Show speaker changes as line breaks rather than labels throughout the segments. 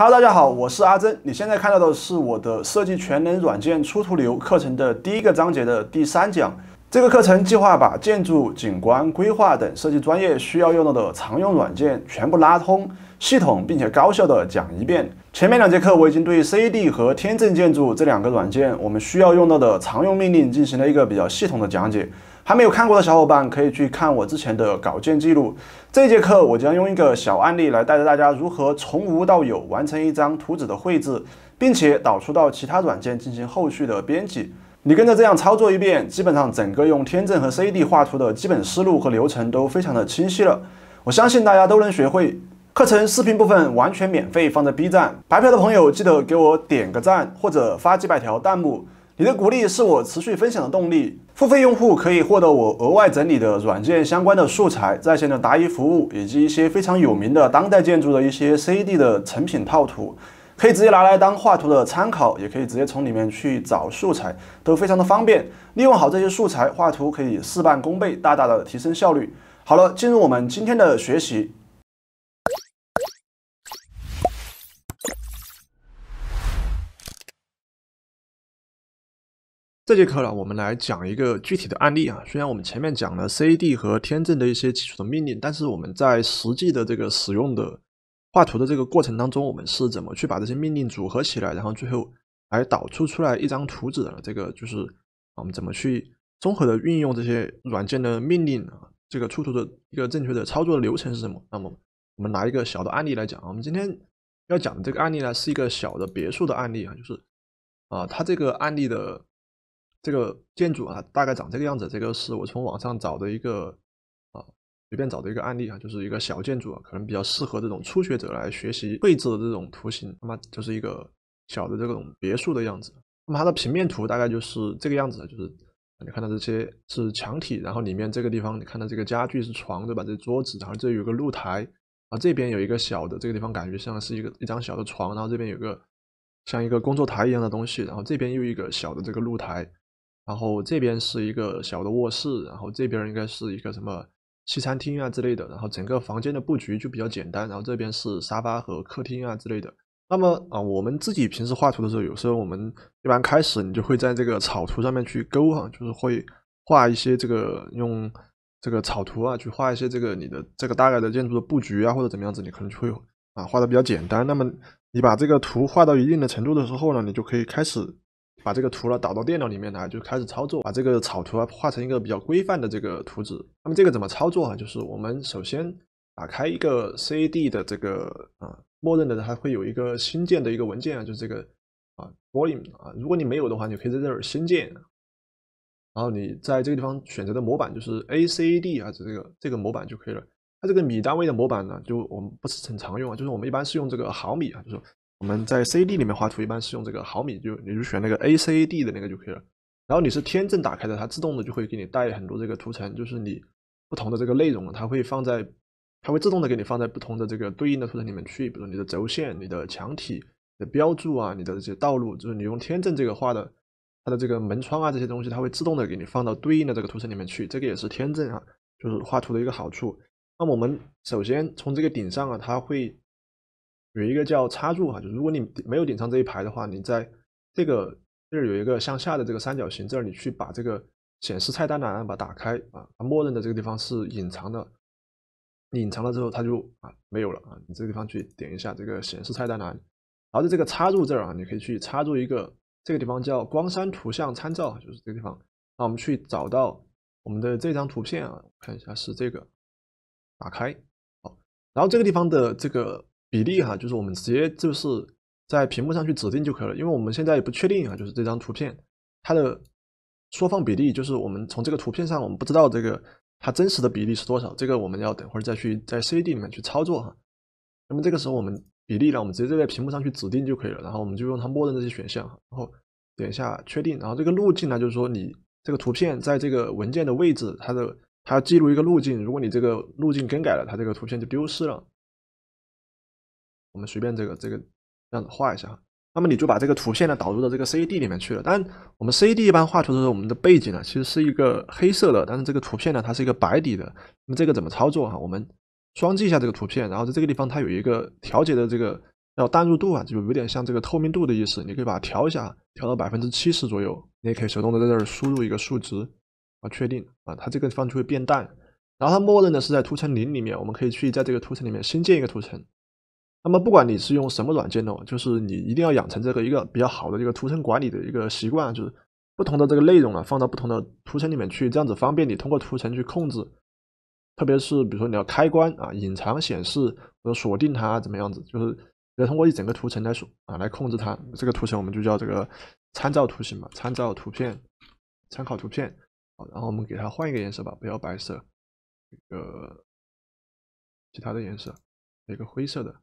Hello，大家好，我是阿珍。你现在看到的是我的设计全能软件出图流课程的第一个章节的第三讲。这个课程计划把建筑、景观、规划等设计专业需要用到的常用软件全部拉通、系统，并且高效的讲一遍。前面两节课我已经对 CAD 和天正建筑这两个软件我们需要用到的常用命令进行了一个比较系统的讲解。还没有看过的小伙伴可以去看我之前的稿件记录。这节课我将用一个小案例来带着大家如何从无到有完成一张图纸的绘制，并且导出到其他软件进行后续的编辑。你跟着这样操作一遍，基本上整个用天正和 CAD 画图的基本思路和流程都非常的清晰了。我相信大家都能学会。课程视频部分完全免费，放在 B 站。白嫖的朋友记得给我点个赞，或者发几百条弹幕。你的鼓励是我持续分享的动力。付费用户可以获得我额外整理的软件相关的素材、在线的答疑服务，以及一些非常有名的当代建筑的一些 C a D 的成品套图，可以直接拿来当画图的参考，也可以直接从里面去找素材，都非常的方便。利用好这些素材，画图可以事半功倍，大大的提升效率。好了，进入我们今天的学习。这节课呢，我们来讲一个具体的案例啊。虽然我们前面讲了 CAD 和天正的一些基础的命令，但是我们在实际的这个使用的画图的这个过程当中，我们是怎么去把这些命令组合起来，然后最后来导出出来一张图纸的？这个就是我们怎么去综合的运用这些软件的命令啊。这个出图的一个正确的操作的流程是什么？那么我们拿一个小的案例来讲。我们今天要讲的这个案例呢，是一个小的别墅的案例啊，就是啊，它这个案例的。这个建筑啊，大概长这个样子。这个是我从网上找的一个啊，随便找的一个案例啊，就是一个小建筑啊，可能比较适合这种初学者来学习绘制的这种图形。那么就是一个小的这种别墅的样子。那么它的平面图大概就是这个样子，就是你看到这些是墙体，然后里面这个地方你看到这个家具是床对吧？这桌子，然后这有个露台啊，这边有一个小的这个地方感觉像是一个一张小的床，然后这边有个像一个工作台一样的东西，然后这边又一个小的这个露台。然后这边是一个小的卧室，然后这边应该是一个什么西餐厅啊之类的，然后整个房间的布局就比较简单。然后这边是沙发和客厅啊之类的。那么啊，我们自己平时画图的时候，有时候我们一般开始你就会在这个草图上面去勾哈，就是会画一些这个用这个草图啊去画一些这个你的这个大概的建筑的布局啊或者怎么样子，你可能就会啊画的比较简单。那么你把这个图画到一定的程度的时候呢，你就可以开始。把这个图呢导到电脑里面来，就开始操作，把这个草图啊画成一个比较规范的这个图纸。那么这个怎么操作啊？就是我们首先打开一个 CAD 的这个啊，默认的它会有一个新建的一个文件啊，就是这个啊 Volume 啊。如果你没有的话，你可以在这儿新建。然后你在这个地方选择的模板就是 ACD 啊，这个这个模板就可以了。它这个米单位的模板呢，就我们不是很常用啊，就是我们一般是用这个毫米啊，就是。我们在 CAD 里面画图，一般是用这个毫米就你就选那个 ACD a 的那个就可以了。然后你是天正打开的，它自动的就会给你带很多这个图层，就是你不同的这个内容，它会放在，它会自动的给你放在不同的这个对应的图层里面去。比如你的轴线、你的墙体、的标注啊、你的这些道路，就是你用天正这个画的，它的这个门窗啊这些东西，它会自动的给你放到对应的这个图层里面去。这个也是天正啊，就是画图的一个好处。那么我们首先从这个顶上啊，它会。有一个叫插入哈，就如果你没有隐上这一排的话，你在这个这儿有一个向下的这个三角形这儿，你去把这个显示菜单栏把它打开啊，它默认的这个地方是隐藏的，隐藏了之后它就啊没有了啊，你这个地方去点一下这个显示菜单栏，然后在这个插入这儿啊，你可以去插入一个这个地方叫光栅图像参照，就是这个地方，那我们去找到我们的这张图片啊，看一下是这个，打开好，然后这个地方的这个。比例哈，就是我们直接就是在屏幕上去指定就可以了，因为我们现在也不确定啊，就是这张图片它的缩放比例，就是我们从这个图片上我们不知道这个它真实的比例是多少，这个我们要等会儿再去在 C D 里面去操作哈。那么这个时候我们比例呢，我们直接就在屏幕上去指定就可以了，然后我们就用它默认这些选项，然后点一下确定，然后这个路径呢，就是说你这个图片在这个文件的位置，它的它记录一个路径，如果你这个路径更改了，它这个图片就丢失了。我们随便这个这个这样子画一下那么你就把这个图片呢导入到这个 CAD 里面去了。但我们 CAD 一般画图的时候，我们的背景呢其实是一个黑色的，但是这个图片呢它是一个白底的。那么这个怎么操作哈？我们双击一下这个图片，然后在这个地方它有一个调节的这个要淡入度啊，就有点像这个透明度的意思。你可以把它调一下，调到百分之七十左右。你也可以手动的在这儿输入一个数值啊，确定啊，它这个地方就会变淡。然后它默认的是在图层零里面，我们可以去在这个图层里面新建一个图层。那么不管你是用什么软件呢，就是你一定要养成这个一个比较好的一个图层管理的一个习惯，就是不同的这个内容啊放到不同的图层里面去，这样子方便你通过图层去控制。特别是比如说你要开关啊、隐藏、显示或者锁定它怎么样子，就是要通过一整个图层来锁啊来控制它。这个图层我们就叫这个参照图形嘛，参照图片、参考图片。好，然后我们给它换一个颜色吧，不要白色，一个其他的颜色，一个灰色的。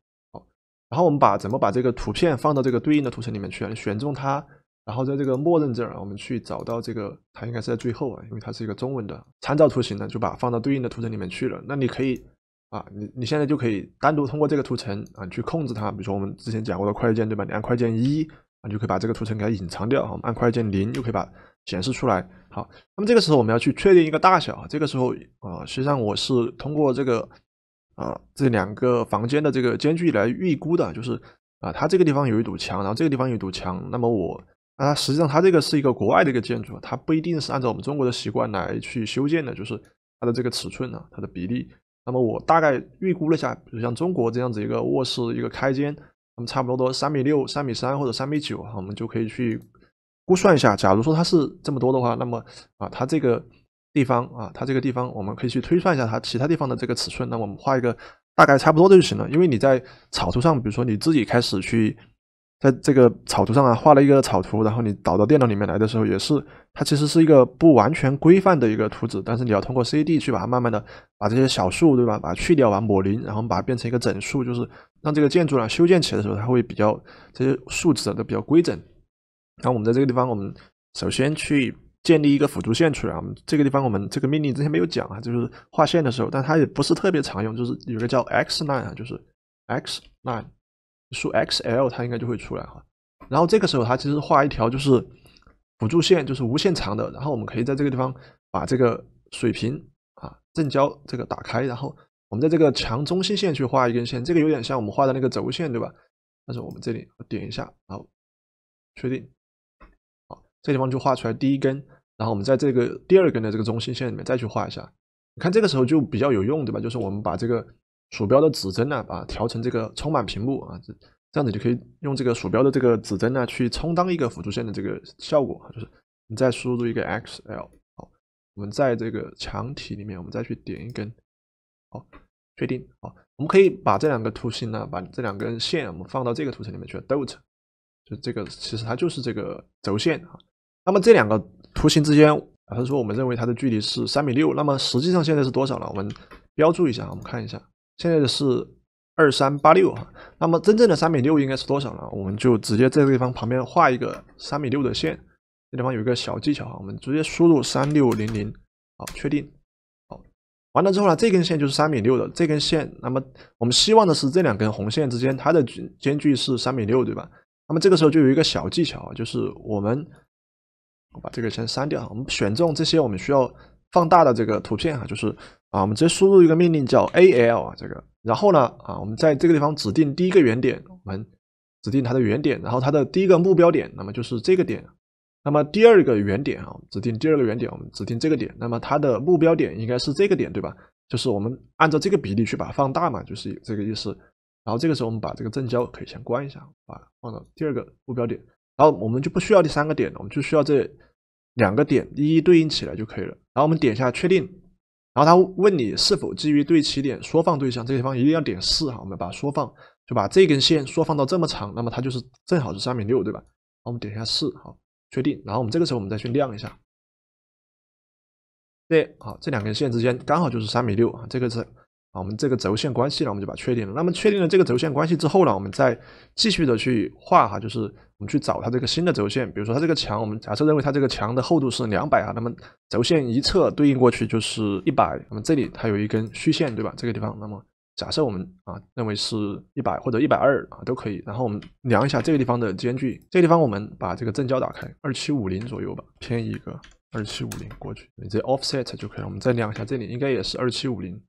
然后我们把怎么把这个图片放到这个对应的图层里面去啊？选中它，然后在这个默认这儿，我们去找到这个，它应该是在最后啊，因为它是一个中文的参照图形呢，就把放到对应的图层里面去了。那你可以啊，你你现在就可以单独通过这个图层啊去控制它。比如说我们之前讲过的快捷键对吧？你按快捷键一啊，就可以把这个图层给它隐藏掉啊。我们按快捷键零，就可以把显示出来。好，那么这个时候我们要去确定一个大小。这个时候啊，实际上我是通过这个。啊，这两个房间的这个间距来预估的，就是啊，它这个地方有一堵墙，然后这个地方有一堵墙，那么我啊，实际上它这个是一个国外的一个建筑，它不一定是按照我们中国的习惯来去修建的，就是它的这个尺寸呢，它的比例，那么我大概预估了一下，比如像中国这样子一个卧室一个开间，那么差不多三米六、三米三或者三米九我们就可以去估算一下，假如说它是这么多的话，那么啊，它这个。地方啊，它这个地方我们可以去推算一下它其他地方的这个尺寸。那我们画一个大概差不多的就行了。因为你在草图上，比如说你自己开始去在这个草图上啊画了一个草图，然后你导到电脑里面来的时候，也是它其实是一个不完全规范的一个图纸。但是你要通过 C A D 去把它慢慢的把这些小数对吧，把它去掉，把它抹零，然后把它变成一个整数，就是让这个建筑呢修建起来的时候，它会比较这些数值都比较规整。那我们在这个地方，我们首先去。建立一个辅助线出来啊，我们这个地方我们这个命令之前没有讲啊，就是画线的时候，但它也不是特别常用，就是有个叫 x line 啊，就是 x line 输 x l 它应该就会出来哈。然后这个时候它其实画一条就是辅助线，就是无限长的。然后我们可以在这个地方把这个水平啊正交这个打开，然后我们在这个墙中心线去画一根线，这个有点像我们画的那个轴线对吧？但是我们这里点一下，然后确定，好，这地方就画出来第一根。然后我们在这个第二根的这个中心线里面再去画一下，你看这个时候就比较有用，对吧？就是我们把这个鼠标的指针呢，啊调成这个充满屏幕啊，这样子就可以用这个鼠标的这个指针呢去充当一个辅助线的这个效果。就是你再输入一个 XL，好，我们在这个墙体里面，我们再去点一根，好，确定，好，我们可以把这两个图形呢，把这两根线我们放到这个图层里面去，dot，就这个其实它就是这个轴线啊。那么这两个图形之间，啊，他说我们认为它的距离是三米六，那么实际上现在是多少呢？我们标注一下我们看一下，现在的是二三八六哈。那么真正的三米六应该是多少呢？我们就直接在这个地方旁边画一个三米六的线。这地方有一个小技巧啊，我们直接输入三六零零，好，确定，好，完了之后呢，这根线就是三米六的。这根线，那么我们希望的是这两根红线之间它的间距是三米六，对吧？那么这个时候就有一个小技巧，就是我们。我把这个先删掉。我们选中这些我们需要放大的这个图片哈，就是啊，我们直接输入一个命令叫 A L 啊，这个。然后呢，啊，我们在这个地方指定第一个原点，我们指定它的原点，然后它的第一个目标点，那么就是这个点。那么第二个原点啊，指定第二个原点，我们指定这个点。那么它的目标点应该是这个点，对吧？就是我们按照这个比例去把它放大嘛，就是这个意思。然后这个时候我们把这个正交可以先关一下，把放到第二个目标点。然后我们就不需要第三个点了，我们就需要这两个点一一对应起来就可以了。然后我们点一下确定，然后他问你是否基于对齐点缩放对象，这个地方一定要点四哈。我们把缩放就把这根线缩放到这么长，那么它就是正好是三米六，对吧？我们点一下四好，确定。然后我们这个时候我们再去量一下，对，好，这两根线之间刚好就是三米六啊，这个是。啊，我们这个轴线关系呢，我们就把它确定了。那么确定了这个轴线关系之后呢，我们再继续的去画哈，就是我们去找它这个新的轴线。比如说它这个墙，我们假设认为它这个墙的厚度是两百啊，那么轴线一侧对应过去就是一百。那么这里它有一根虚线，对吧？这个地方，那么假设我们啊认为是一百或者一百二啊都可以。然后我们量一下这个地方的间距，这个地方我们把这个正交打开，二七五零左右吧，偏移个二七五零过去，你接 offset 就可以了。我们再量一下这里，应该也是二七五零。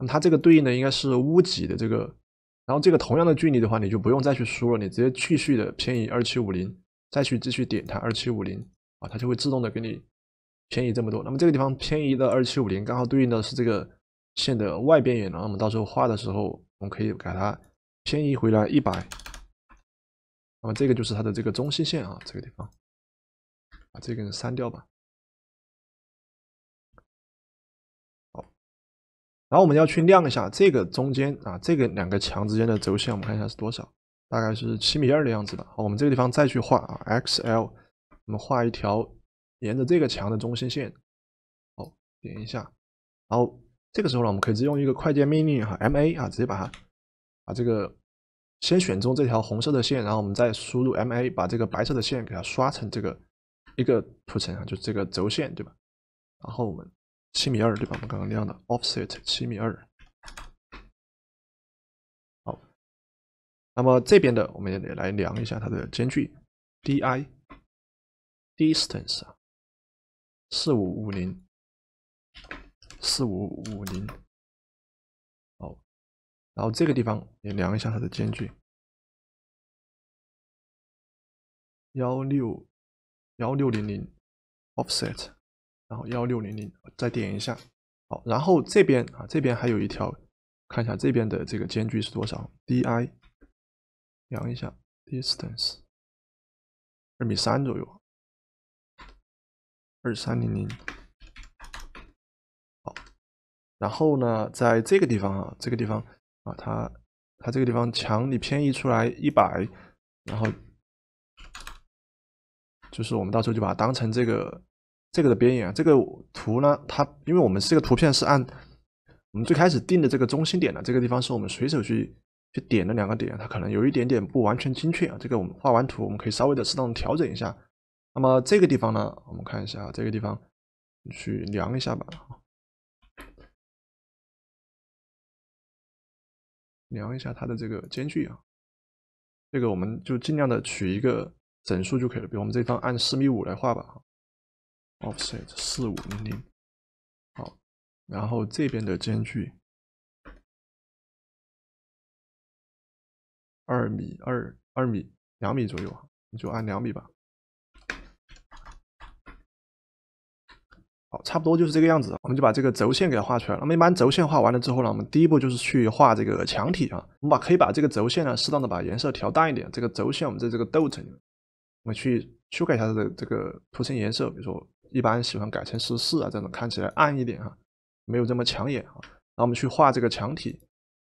那么它这个对应的应该是屋脊的这个，然后这个同样的距离的话，你就不用再去输了，你直接继续的偏移二七五零，再去继续点它二七五零啊，它就会自动的给你偏移这么多。那么这个地方偏移到二七五零，刚好对应的是这个线的外边缘，那我们到时候画的时候，我们可以给它偏移回来一百，那么这个就是它的这个中心线啊，这个地方，把这个删掉吧。然后我们要去量一下这个中间啊，这个两个墙之间的轴线，我们看一下是多少，大概是七米二的样子吧。好，我们这个地方再去画啊，XL，我们画一条沿着这个墙的中心线。好，点一下，然后这个时候呢，我们可以直接用一个快捷命令哈，MA 啊，直接把它把这个先选中这条红色的线，然后我们再输入 MA，把这个白色的线给它刷成这个一个图层啊，就是这个轴线对吧？然后我们。七米二，对吧？我们刚刚量的 offset 七米二。
好，那么这边的我们也得来量一下它的间距 di distance 啊，四五五零，四五五零。好，然后这个地方也量一下它的间距，幺六幺六零零
offset。然后幺六零零再点一下，好，然后这边啊，这边还有一条，看一下这边的这个间距是多少，di 量一下
，distance 二米三左右，
二三零零，好，然后呢，在这个地方啊，这个地方啊，它它这个地方墙你偏移出来一百，然后就是我们到时候就把它当成这个。这个的边缘，这个图呢，它因为我们这个图片是按我们最开始定的这个中心点的，这个地方是我们随手去去点的两个点，它可能有一点点不完全精确啊。这个我们画完图，我们可以稍微的适当调整一下。那么这个地方呢，我们看一下啊，这个地方去量一下吧，
量一下它的这个间距啊，这个我们
就尽量的取一个整数就可以了，比如我们这方按四米五来画吧，offset 四五零零，好，然后这边的间距
二米二二米
两米左右啊，你就按两米吧。好，差不多就是这个样子。我们就把这个轴线给它画出来。那么一般轴线画完了之后呢，我们第一步就是去画这个墙体啊。我们把可以把这个轴线呢，适当的把颜色调淡一点。这个轴线我们在这个 dot 里面，我们去修改一下它的这个图层颜色，比如说。一般喜欢改成十四啊，这种看起来暗一点哈，没有这么抢眼啊。然后我们去画这个墙体，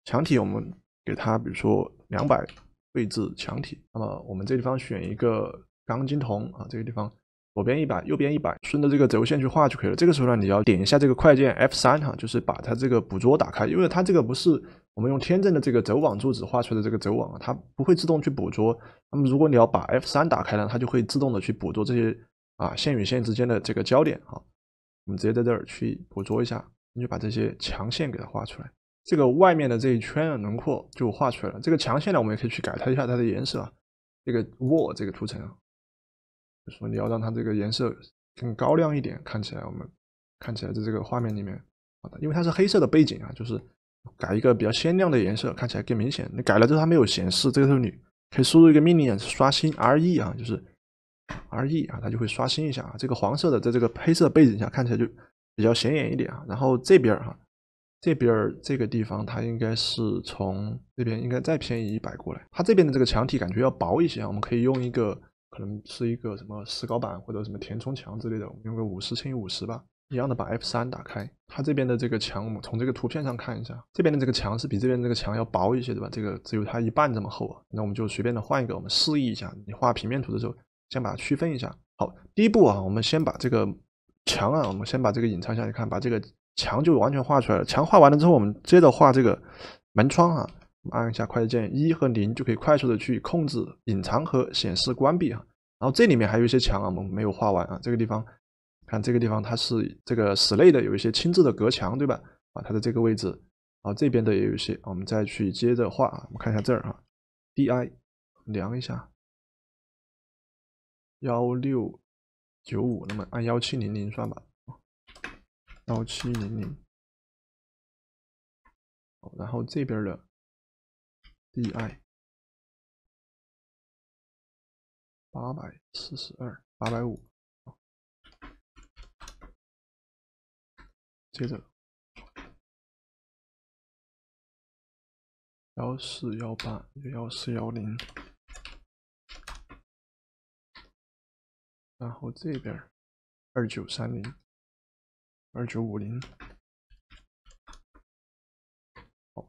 墙体我们给它，比如说两百配置墙体。那么我们这地方选一个钢筋铜啊，这个地方左边一百，右边一百，顺着这个轴线去画就可以了。这个时候呢，你要点一下这个快键 F 三哈，就是把它这个捕捉打开，因为它这个不是我们用天正的这个轴网柱子画出来的这个轴网啊，它不会自动去捕捉。那么如果你要把 F 三打开呢，它就会自动的去捕捉这些。啊，线与线之间的这个交点啊，我们直接在这儿去捕捉一下，你就把这些强线给它画出来。这个外面的这一圈轮廓就画出来了。这个强线呢，我们也可以去改它一下它的颜色，这个 Wall 这个图层啊，就说你要让它这个颜色更高亮一点，看起来我们看起来在这个画面里面，因为它是黑色的背景啊，就是改一个比较鲜亮的颜色，看起来更明显。你改了之后它没有显示，这个时候你可以输入一个命令啊，刷新 RE 啊，就是。R E 啊，它就会刷新一下啊。这个黄色的在这个黑色背景下看起来就比较显眼一点啊。然后这边哈，这边这个地方它应该是从这边应该再偏移一百过来。它这边的这个墙体感觉要薄一些啊。我们可以用一个，可能是一个什么石膏板或者什么填充墙之类的。我们用个五十乘以五十吧，一样的把 F 三打开。它这边的这个墙，我们从这个图片上看一下，这边的这个墙是比这边这个墙要薄一些，对吧？这个只有它一半这么厚啊。那我们就随便的换一个，我们示意一下。你画平面图的时候。先把它区分一下。好，第一步啊，我们先把这个墙啊，我们先把这个隐藏下去看，把这个墙就完全画出来了。墙画完了之后，我们接着画这个门窗啊。按一下快捷键一和零，就可以快速的去控制隐藏和显示、关闭啊。然后这里面还有一些墙啊，我们没有画完啊。这个地方，看这个地方它是这个室内的有一些轻质的隔墙，对吧？啊，它的这个位置，啊，这边的也有一些，我们再去接着画。我们看一下这儿啊，di 量一
下。幺六九五，那么按幺七零零算吧，幺七零零。然后这边的 DI 八百四十二，八百五。接着幺四幺八，幺四幺零。然后这边，二九三零，二九五零，
好，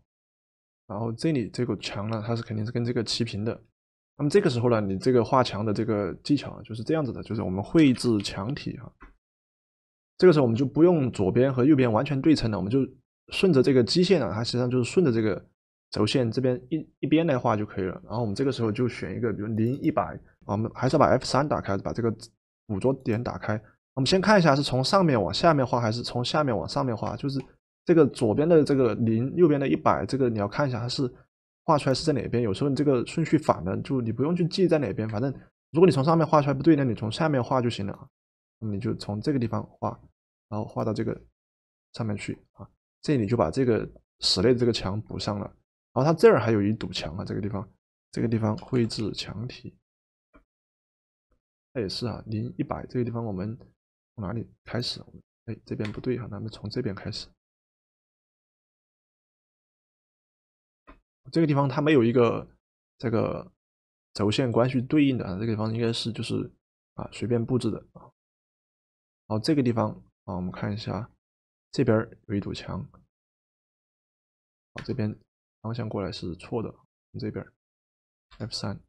然后这里这个墙呢，它是肯定是跟这个齐平的。那么这个时候呢，你这个画墙的这个技巧啊，就是这样子的，就是我们绘制墙体啊。这个时候我们就不用左边和右边完全对称了，我们就顺着这个基线啊，它实际上就是顺着这个轴线这边一一边来画就可以了。然后我们这个时候就选一个，比如零一百啊，我们还是把 F 三打开，把这个。捕捉点打开，我们先看一下是从上面往下面画，还是从下面往上面画？就是这个左边的这个零，右边的一百，这个你要看一下它是画出来是在哪边。有时候你这个顺序反了，就你不用去记在哪边，反正如果你从上面画出来不对呢，你从下面画就行了啊。你就从这个地方画，然后画到这个上面去啊。这里就把这个室内的这个墙补上了，然后它这儿还有一堵墙啊，这个地方，这个地方绘制墙体。那也是啊，零一百这个地方我们从哪
里开始？哎这边不对哈，咱们从这边开始。这个地方它没有一个这个轴线关系对应的，这个地方应该是就是啊随便布置的啊。好，这个地方啊，我们看一下，这边有一堵墙，好这边方向过来是错的，这边 F 三。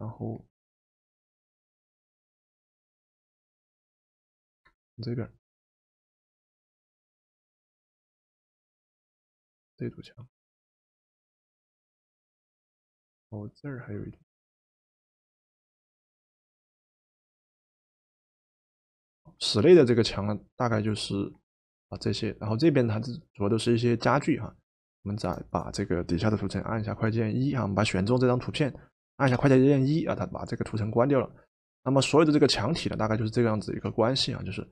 然后，这边，这堵墙，哦，这儿还有一堵。室内的这个墙，呢，大概就是
啊这些。然后这边它主要都是一些家具哈。我们再把这个底下的图层按一下快捷键一哈，我们把选中这张图片。按下快捷键一啊，它把这个图层关掉了。那么所有的这个墙体呢，大概就是这个样子一个关系啊，就是，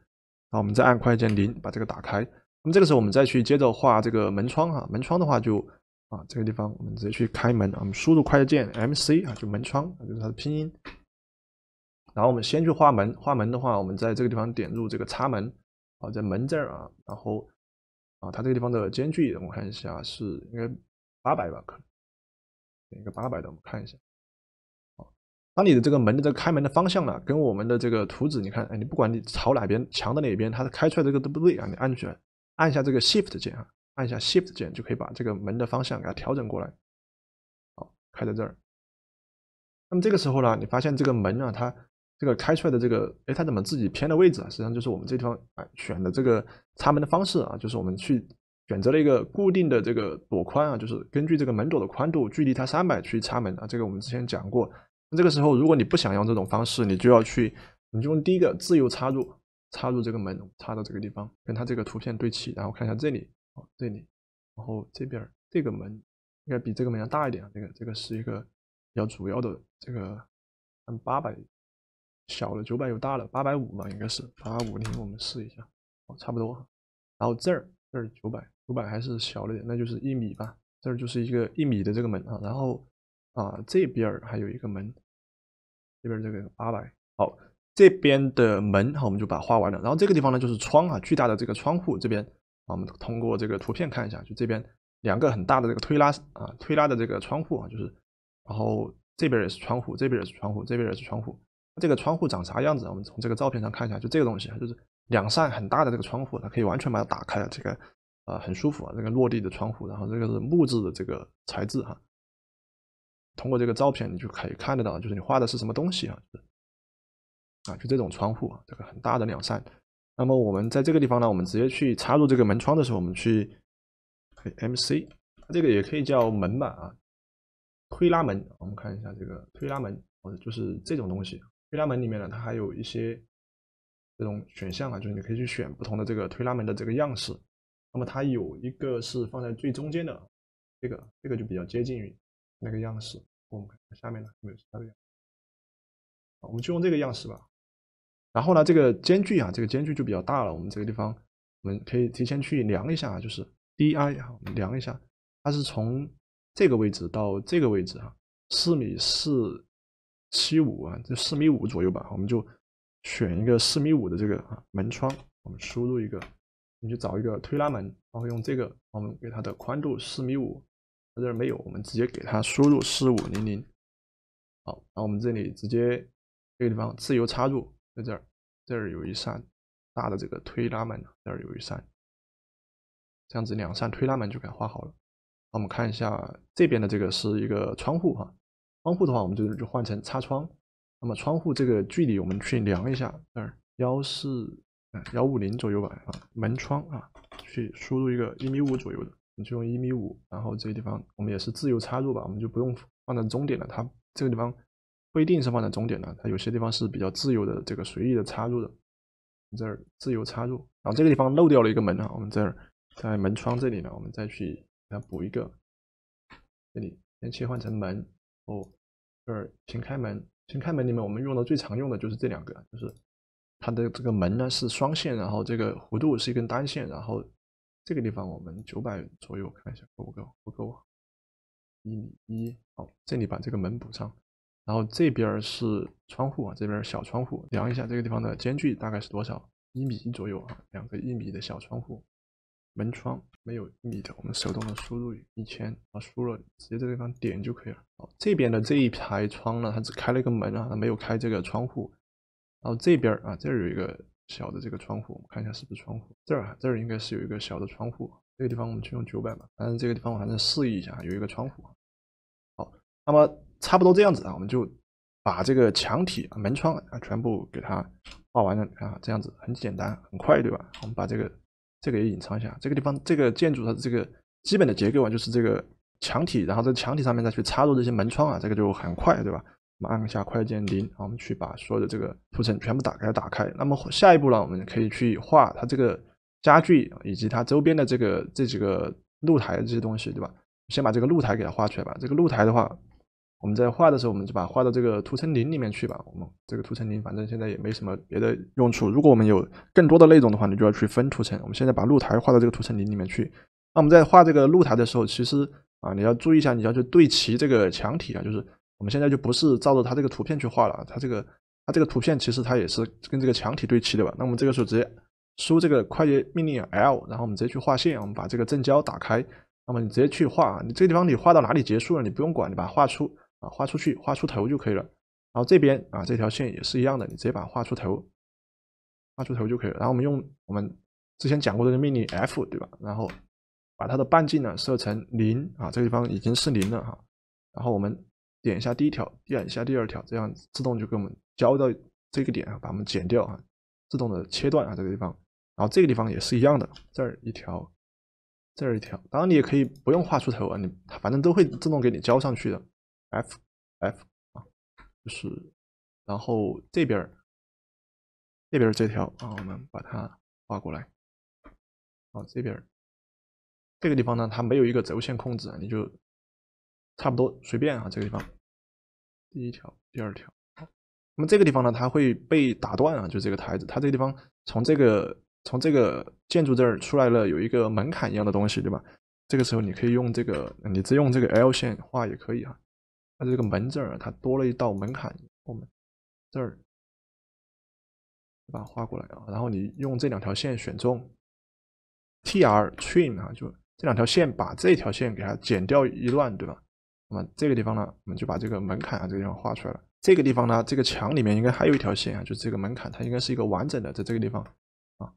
啊，我们再按快捷键零把这个打开。那么这个时候我们再去接着画这个门窗哈，门窗的话就啊这个地方我们直接去开门啊，我们输入快捷键 M C 啊，就门窗就是它的拼音。然后我们先去画门，画门的话我们在这个地方点入这个插门啊，在门这儿啊，然后啊它这个地方的间距我看一下是应该八百吧，可能点一个八百的，我们看一下。那你的这个门的这个开门的方向呢，跟我们的这个图纸，你看，哎，你不管你朝哪边，墙的哪边，它开出来这个都不对啊。你按住，按下这个 Shift 键，啊，按下 Shift 键就可以把这个门的方向给它调整过来。好，开在这儿。那么这个时候呢，你发现这个门啊，它这个开出来的这个，哎，它怎么自己偏的位置啊？实际上就是我们这地方啊选的这个插门的方式啊，就是我们去选择了一个固定的这个躲宽啊，就是根据这个门躲的宽度，距离它三百去插门啊。这个我们之前讲过。那这个时候，如果你不想用这种方式，你就要去，你就用第一个自由插入，插入这个门，插到这个地方，跟它这个图片对齐，然后看一下这里，哦，这里，然后这边这个门应该比这个门要大一点，这个这个是一个比较主要的这个，嗯，八百，小了九百又大了，八百五吧，应该是八五零，我们试一下，哦，差不多，然后这儿这儿九百九百还是小了点，那就是一米吧，这儿就是一个一米的这个门啊，然后。啊，这边还有一个门，这边这个八百。好，这边的门哈我们就把它画完了。然后这个地方呢就是窗啊，巨大的这个窗户这边，我们通过这个图片看一下，就这边两个很大的这个推拉啊推拉的这个窗户啊，就是，然后这边也是窗户，这边也是窗户，这边也是窗户。这个窗户长啥样子？我们从这个照片上看一下，就这个东西就是两扇很大的这个窗户，它可以完全把它打开，这个啊很舒服啊，这个落地的窗户，然后这个是木质的这个材质哈。通过这个照片，你就可以看得到，就是你画的是什么东西啊？啊，就这种窗户啊，这个很大的两扇。那么我们在这个地方呢，我们直接去插入这个门窗的时候，我们去 MC，这个也可以叫门吧啊？推拉门，我们看一下这个推拉门，或者就是这种东西。推拉门里面呢，它还有一些这种选项啊，就是你可以去选不同的这个推拉门的这个样式。那么它有一个是放在最中间的这个，这个就
比较接近于那个样式。我们看下面呢，没有下面啊，我
们就用这个样式吧。然后呢，这个间距啊，这个间距就比较大了。我们这个地方，我们可以提前去量一下，就是 DI 啊，量一下，它是从这个位置到这个位置啊，四米四七五啊，就四米五左右吧。我们就选一个四米五的这个啊门窗，我们输入一个，你去找一个推拉门，然后用这个，我们给它的宽度四米五。这儿没有，我们直接给它输入四五零零。好，然后我们这里直接这个地方自由插入，在这儿，这儿有一扇大的这个推拉门这儿有一扇，这样子两扇推拉门就给它画好了。那我们看一下这边的这个是一个窗户哈，窗户的话我们就就换成擦窗。那么窗户这个距离我们去量一下，这儿幺四啊幺五零左右吧啊，门窗啊，去输入一个一米五左右的。我们就用一米五，然后这个地方我们也是自由插入吧，我们就不用放在终点了，它这个地方不一定是放在终点的，它有些地方是比较自由的，这个随意的插入的。这儿自由插入，然后这个地方漏掉了一个门啊，我们这儿在门窗这里呢，我们再去给它补一个。这里先切换成门，哦，这儿先开门，先开门里面我们用的最常用的就是这两个，就是它的这个门呢是双线，然后这个弧度是一根单线，然后。这个地方我们九百左右，看一下够不够？不够啊，一米一，好，这里把这个门补上，然后这边是窗户啊，这边小窗户，量一下这个地方的间距大概是多少？一米一左右啊，两个一米的小窗户，门窗没有一米的，我们手动的输入一千，啊，输入直接这地方点就可以了。好，这边的这一排窗呢，它只开了一个门啊，它没有开这个窗户，然后这边啊，这儿有一个。小的这个窗户，我们看一下是不是窗户？这儿啊，这儿应该是有一个小的窗户。这个地方我们就用九百吧，但是这个地方我还是示意一下，有一个窗户。好，那么差不多这样子啊，我们就把这个墙体、门窗啊全部给它画完了。看，这样子很简单，很快，对吧？我们把这个这个也隐藏一下。这个地方这个建筑它的这个基本的结构啊，就是这个墙体，然后在墙体上面再去插入这些门窗啊，这个就很快，对吧？我们按下快捷键零，我们去把所有的这个图层全部打开打开。那么下一步呢，我们就可以去画它这个家具以及它周边的这个这几个露台这些东西，对吧？先把这个露台给它画出来吧。这个露台的话，我们在画的时候，我们就把画到这个图层零里面去吧。我们这个图层零反正现在也没什么别的用处。如果我们有更多的内容的话，你就要去分图层。我们现在把露台画到这个图层零里面去。那我们在画这个露台的时候，其实啊，你要注意一下，你要去对齐这个墙体啊，就是。我们现在就不是照着它这个图片去画了，它这个它这个图片其实它也是跟这个墙体对齐的吧？那我们这个时候直接输这个快捷命令 L，然后我们直接去画线，我们把这个正交打开，那么你直接去画，你这个地方你画到哪里结束了，你不用管，你把它画出啊，画出去，画出头就可以了。然后这边啊，这条线也是一样的，你直接把它画出头，画出头就可以了。然后我们用我们之前讲过的这个命令 F，对吧？然后把它的半径呢设成零啊，这个地方已经是零了哈。然后我们。点一下第一条，点一下第二条，这样自动就给我们交到这个点啊，把我们剪掉啊，自动的切断啊这个地方，然后这个地方也是一样的，这儿一条，这儿一条。当然你也可以不用画出头啊，你反正都会自动给你交上去的。F F 啊，就是，然后
这边儿，这边儿这条啊，我们把它画过来。啊这边儿，这个地方呢，它没有一个轴线控制，你就
差不多随便啊这个地方。第一条，第二条。那么这个地方呢，它会被打断啊，就这个台子。它这个地方从这个从这个建筑这儿出来了，有一个门槛一样的东西，对吧？这个时候你可以用这个，你用这个 L 线画也可以啊。那这个门这儿它多了一道门槛，我们这儿把它画过来啊。然后你用这两条线选中 TR Trim 啊，就这两条线把这条线给它剪掉一段，对吧？那么这个地方呢，我们就把这个门槛啊这个地方画出来了。这个地方呢，这个墙里面应该还有一条线啊，就是这个门槛，它应该是一个完整的，在这个地方啊，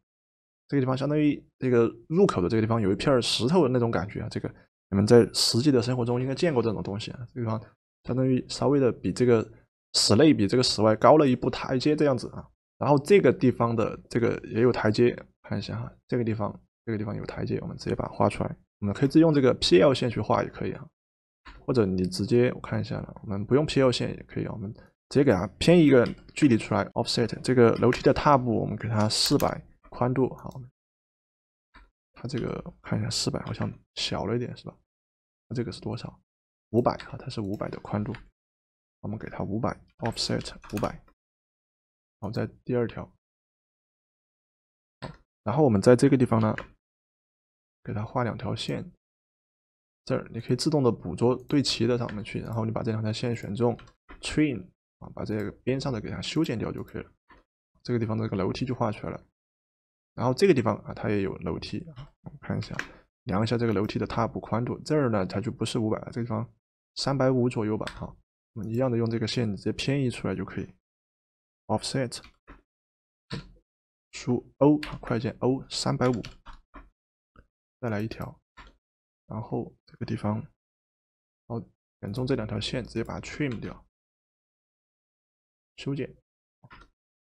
这个地方相当于这个入口的这个地方有一片石头的那种感觉啊。这个你们在实际的生活中应该见过这种东西啊。这个地方相当于稍微的比这个室内比这个室外高了一步台阶这样子啊。然后这个地方的这个也有台阶，看一下哈，这个地方这个地方有台阶，我们直接把它画出来，我们可以直接用这个 PL 线去画也可以啊。或者你直接我看一下了，我们不用 P L 线也可以啊，我们直接给它偏一个距离出来，offset 这个楼梯的踏步，我们给它四百宽度，好，它这个看一下四百好像小了一点是吧？它这个是多少？
五百啊，它是五百的宽度，我们给它五百，offset 五百，好，在第二条，然后我们在这个地方
呢，给它画两条线。这儿你可以自动的捕捉对齐的上面去，然后你把这两条线选中，trim 啊，把这个边上的给它修剪掉就可以了。这个地方这个楼梯就画出来了。然后这个地方啊，它也有楼梯啊，我看一下，量一下这个楼梯的踏步宽度，这儿呢它就不是五百，这个地方三百五左右吧，哈，我们一样的用这个线直接偏移出来就可以，offset，输 O 啊，快捷 O 三百五，
再来一条。然后这个地方，然后选中这两条线，直接把它 trim 掉，修剪。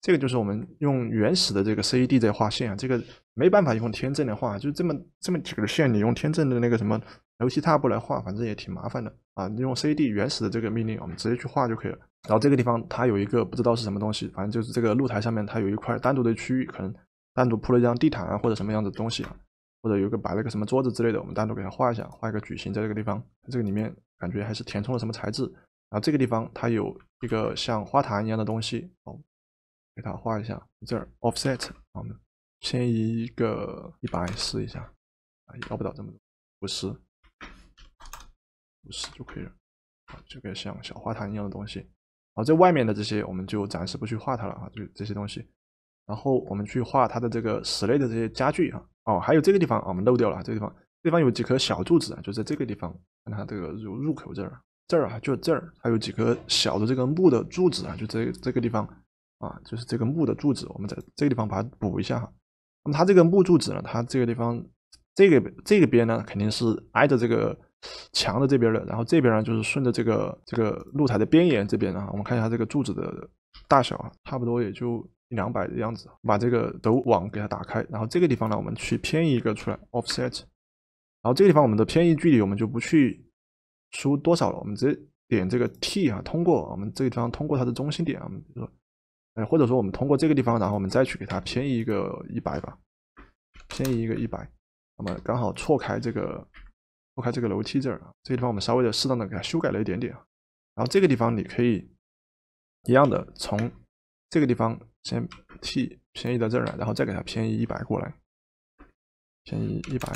这个就是我们用原始的这个 CAD 在画线啊，这个没办法用天正来画，就这么这么几根线，你用天正的那个什么楼梯踏步来画，反正也挺麻烦的啊。用 CAD 原始的这个命令，我们直接去画就可以了。然后这个地方它有一个不知道是什么东西，反正就是这个露台上面它有一块单独的区域，可能单独铺了一张地毯啊，或者什么样的东西。或者有个摆了个什么桌子之类的，我们单独给它画一下，画一个矩形在这个地方，这个里面感觉还是填充了什么材质，然后这个地方它有一个像花坛一样的东西，哦，给它画一下，这儿 offset，我们先移一个一百试一下，啊，到不到这么多，五十，五十就可以了，啊，这个像小花坛一样的东西，好，在外面的这些我们就暂时不去画它了啊，就这些东西，然后我们去画它的这个室内的这些家具啊。哦，还有这个地方啊，我们漏掉了。这个地方，地方有几颗小柱子啊，就在这个地方。看它这个入入口这儿，这儿啊，就这儿，还有几颗小的这个木的柱子啊，就这这个地方啊，就是这个木的柱子，我们在这个地方把它补一下哈。那么它这个木柱子呢，它这个地方，这个这个边呢，肯定是挨着这个墙的这边的。然后这边呢，就是顺着这个这个露台的边沿这边啊。我们看一下这个柱子的大小啊，差不多也就。两百的样子，把这个斗网给它打开，然后这个地方呢，我们去偏移一个出来 offset，然后这个地方我们的偏移距离我们就不去输多少了，我们直接点这个 T 啊，通过我们这个地方通过它的中心点啊，我们说，哎，或者说我们通过这个地方，然后我们再去给它偏移一个一百吧，偏移一个一百，那么刚好错开这个错开这个楼梯这儿啊，这个地方我们稍微的适当的给它修改了一点点啊，然后这个地方你可以一样的从这个地方。先偏移到这儿来，然后再给它偏移一百过来，偏移一百。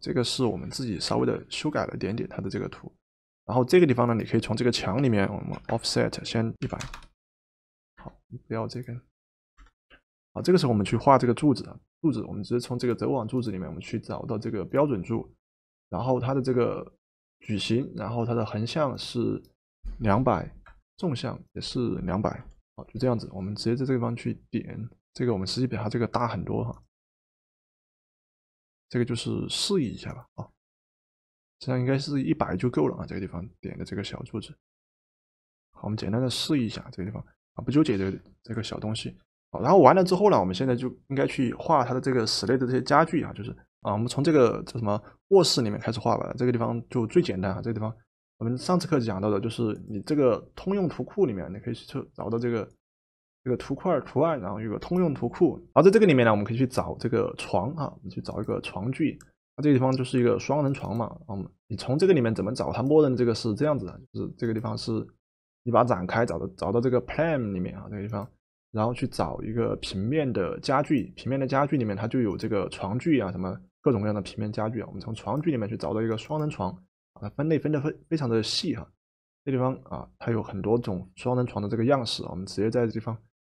这个是我们自己稍微的修改了点点它的这个图。然后这个地方呢，你可以从这个墙里面，我们 offset 先一百。好，不要这个。啊，这个时候我们去画这个柱子，柱子我们直接从这个轴网柱子里面，我们去找到这个标准柱，然后它的这个矩形，然后它的横向是两百，纵向也是两百。好，就这样子，我们直接在这个地方去点这个，我们实际比它这个大很多哈。
这个就是示意一下吧，啊，这样应该是一百
就够了啊。这个地方点的这个小柱子，好，我们简单的示意一下这个地方啊，不纠结这个这个小东西。好，然后完了之后呢，我们现在就应该去画它的这个室内的这些家具啊，就是啊，我们从这个叫什么卧室里面开始画吧，这个地方就最简单啊，这个地方。我们上次课讲到的就是你这个通用图库里面，你可以去找到这个这个图块图案，然后有个通用图库。然后在这个里面呢，我们可以去找这个床啊，你去找一个床具。那这个地方就是一个双人床嘛。然后你从这个里面怎么找？它默认这个是这样子的，就是这个地方是你把它展开，找到找到这个 p l a n 里面啊这个地方，然后去找一个平面的家具。平面的家具里面它就有这个床具啊，什么各种各样的平面家具啊。我们从床具里面去找到一个双人床。啊，分类分的非非常的细哈，这地方啊，它有很多种双人床的这个样式，我们直接在这地方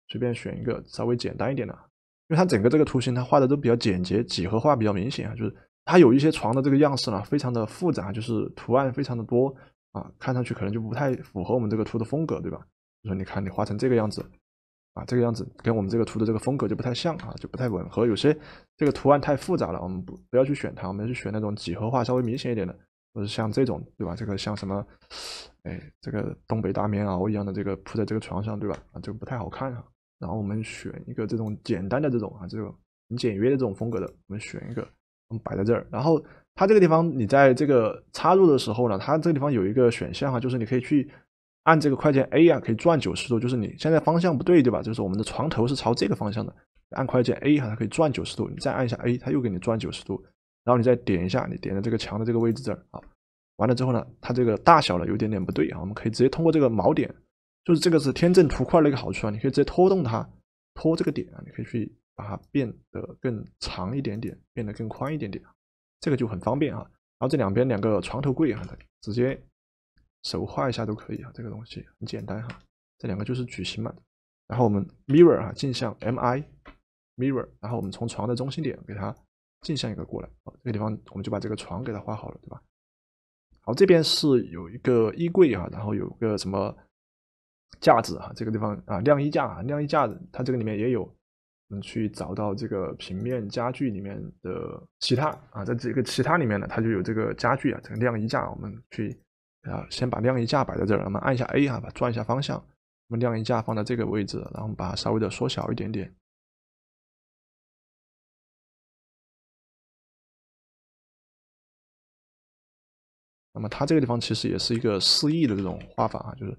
随便选一个稍微简单一点的，因为它整个这个图形它画的都比较简洁，几何化比较明显啊，就是它有一些床的这个样式呢，非常的复杂，就是图案非常的多啊，看上去可能就不太符合我们这个图的风格，对吧？就说你看你画成这个样子啊，这个样子跟我们这个图的这个风格就不太像啊，就不太吻合，有些这个图案太复杂了，我们不不要去选它，我们去选那种几何化稍微明显一点的。不是像这种对吧？这个像什么？哎，这个东北大棉袄一样的这个铺在这个床上对吧？啊，这个不太好看啊。然后我们选一个这种简单的这种啊，这种很简约的这种风格的，我们选一个，我们摆在这儿。然后它这个地方你在这个插入的时候呢，它这个地方有一个选项哈，就是你可以去按这个快捷 A 啊，可以转九十度。就是你现在方向不对对吧？就是我们的床头是朝这个方向的，按快捷 A 哈，它可以转九十度。你再按一下 A，它又给你转九十度。然后你再点一下，你点的这个墙的这个位置这儿啊，完了之后呢，它这个大小呢有点点不对啊，我们可以直接通过这个锚点，就是这个是天正图块的一个好处啊，你可以直接拖动它，拖这个点啊，你可以去把它变得更长一点点，变得更宽一点点，这个就很方便哈。然后这两边两个床头柜啊，直接手画一下都可以啊，这个东西很简单哈。这两个就是矩形嘛，然后我们 mirror 啊镜像 M I mirror，然后我们从床的中心点给它。镜像一个过来啊，这个地方我们就把这个床给它画好了，对吧？好，这边是有一个衣柜啊，然后有个什么架子啊，这个地方啊晾衣架，啊，晾衣架它这个里面也有，我们去找到这个平面家具里面的其他啊，在这个其他里面呢，它就有这个家具啊，这个晾衣架，我们去啊先把晾衣架摆在这儿，我们按一下 A 啊，把转一下方向，我们晾衣架放在这个位置，然后把它稍微的缩小一点点。那么它这个地方其实也是一个示意的这种画法啊，就是，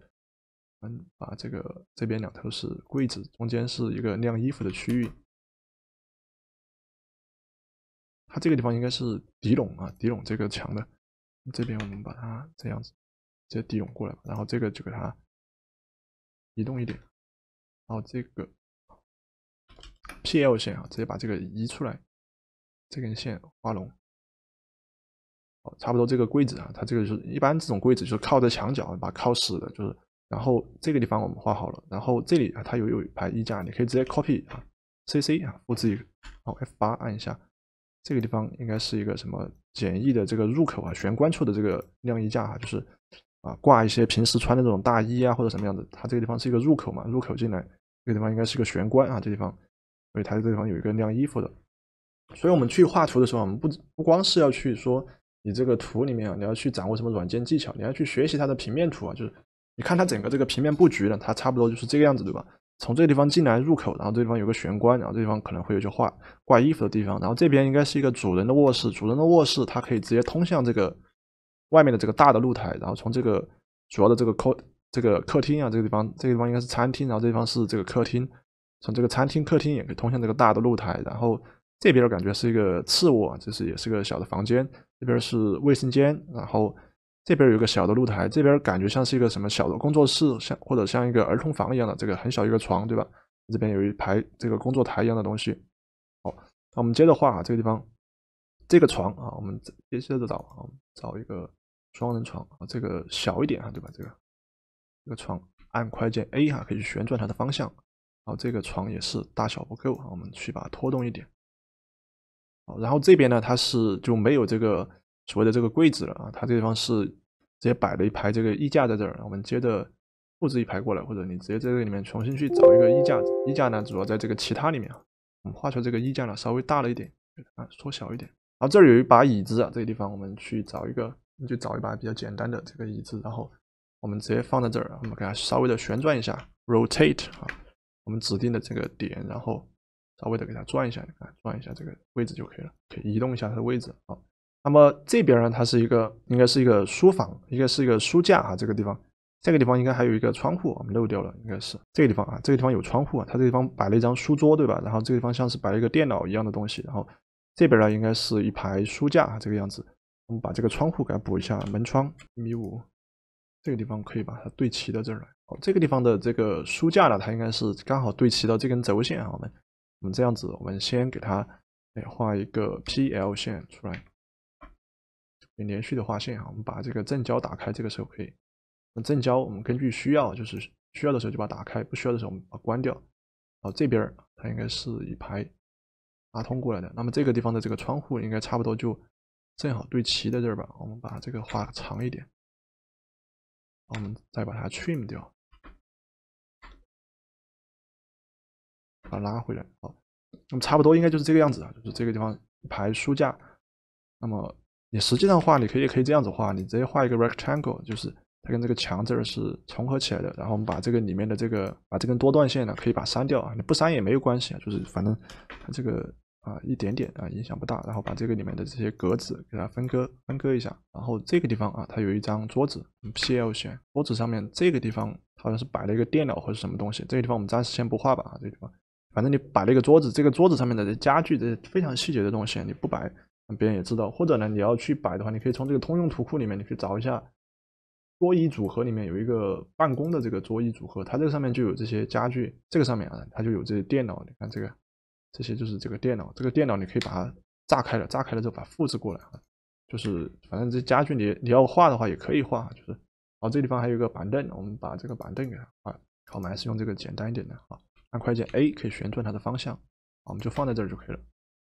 嗯，把这个这边两头是柜子，中间是一个晾衣服的区域。
它这个地方应该是底拢啊，底拢这个墙的，这边我们把它这样子，直接底拢过来然后这个就给它移动一点，然后这个 P L 线啊，直接把这个移出来，
这根线画龙。差不多这个柜子啊，它这个就是一般这种柜子就是靠在墙角，把靠死的，就是然后这个地方我们画好了，然后这里啊它有有一排衣架，你可以直接 copy 啊，cc 啊，复制一个，然后 f 八按一下，这个地方应该是一个什么简易的这个入口啊，玄关处的这个晾衣架啊，就是啊挂一些平时穿的那种大衣啊或者什么样子，它这个地方是一个入口嘛，入口进来，这个地方应该是个玄关啊，这地方，所以它这地方有一个晾衣服的，所以我们去画图的时候，我们不不光是要去说。你这个图里面，啊，你要去掌握什么软件技巧？你要去学习它的平面图啊，就是你看它整个这个平面布局呢，它差不多就是这个样子，对吧？从这个地方进来入口，然后这地方有个玄关，然后这地方可能会有些挂挂衣服的地方，然后这边应该是一个主人的卧室，主人的卧室它可以直接通向这个外面的这个大的露台，然后从这个主要的这个客这个客厅啊，这个地方这个地方应该是餐厅，然后这地方是这个客厅，从这个餐厅客厅也可以通向这个大的露台，然后这边感觉是一个次卧，就是也是个小的房间。这边是卫生间，然后这边有个小的露台，这边感觉像是一个什么小的工作室，像或者像一个儿童房一样的，这个很小一个床，对吧？这边有一排这个工作台一样的东西。好，那我们接着画啊，这个地方，这个床啊，我们接着找啊，找一个双人床啊，这个小一点啊，对吧？这个这个床按快键 A 哈，可以旋转它的方向。好，这个床也是大小不够啊，我们去把它拖动一点。哦，然后这边呢，它是就没有这个所谓的这个柜子了啊，它这地方是直接摆了一排这个衣架在这儿。我们接着布置一排过来，或者你直接在这里面重新去找一个衣架。衣架呢，主要在这个其他里面啊。我们画出来这个衣架呢稍微大了一点，啊，缩小一点。然后这儿有一把椅子啊，这个地方我们去找一个，我们去找一把比较简单的这个椅子，然后我们直接放在这儿啊。我们给它稍微的旋转一下，rotate 啊，我们指定的这个点，然后。稍微的给它转一下，你看转一下这个位置就可以了，可以移动一下它的位置啊。那么这边呢，它是一个应该是一个书房，应该是一个书架啊，这个地方，这个地方应该还有一个窗户，我们漏掉了，应该是这个地方啊，这个地方有窗户啊，它这个地方摆了一张书桌，对吧？然后这个地方像是摆了一个电脑一样的东西，然后这边呢应该是一排书架啊，这个样子。我们把这个窗户给它补一下，门窗一米五，这个地方可以把它对齐到这儿来。好，这个地方的这个书架呢，它应该是刚好对齐到这根轴线啊，我们。我们这样子，我们先给它哎画一个 P L 线出来，连续的画线啊。我们把这个正交打开，这个时候可以。那正交我们根据需要，就是需要的时候就把它打开，不需要的时候我们把它关掉。好，这边它应该是一排拉通过来的。那么这个地方的这个窗户应该差不多就正好对齐在这儿吧。我们把这个画长一点，
我们再把它 trim 掉。
把它拉回来，好，那么差不多应该就是这个样子啊，就是这个地方一排书架。那么你实际上画，你可以可以这样子画，你直接画一个 rectangle，就是它跟这个墙这儿是重合起来的。然后我们把这个里面的这个，把这根多段线呢，可以把它删掉啊，你不删也没有关系啊，就是反正它这个啊一点点啊影响不大。然后把这个里面的这些格子给它分割分割一下。然后这个地方啊，它有一张桌子，PL 线，桌子上面这个地方好像是摆了一个电脑或者什么东西，这个地方我们暂时先不画吧，啊，这个地方。反正你摆那个桌子，这个桌子上面的家具这非常细节的东西，你不摆，别人也知道。或者呢，你要去摆的话，你可以从这个通用图库里面，你去找一下桌椅组合里面有一个办公的这个桌椅组合，它这个上面就有这些家具。这个上面啊，它就有这些电脑。你看这个，这些就是这个电脑。这个电脑你可以把它炸开了，炸开了之后把它复制过来啊。就是反正这家具，你你要画的话也可以画。就是，好，这地方还有一个板凳，我们把这个板凳给它画。好，我们还是用这个简单一点的啊。按快捷 A 可以旋转它的方向啊，我们就放在这儿就可以了。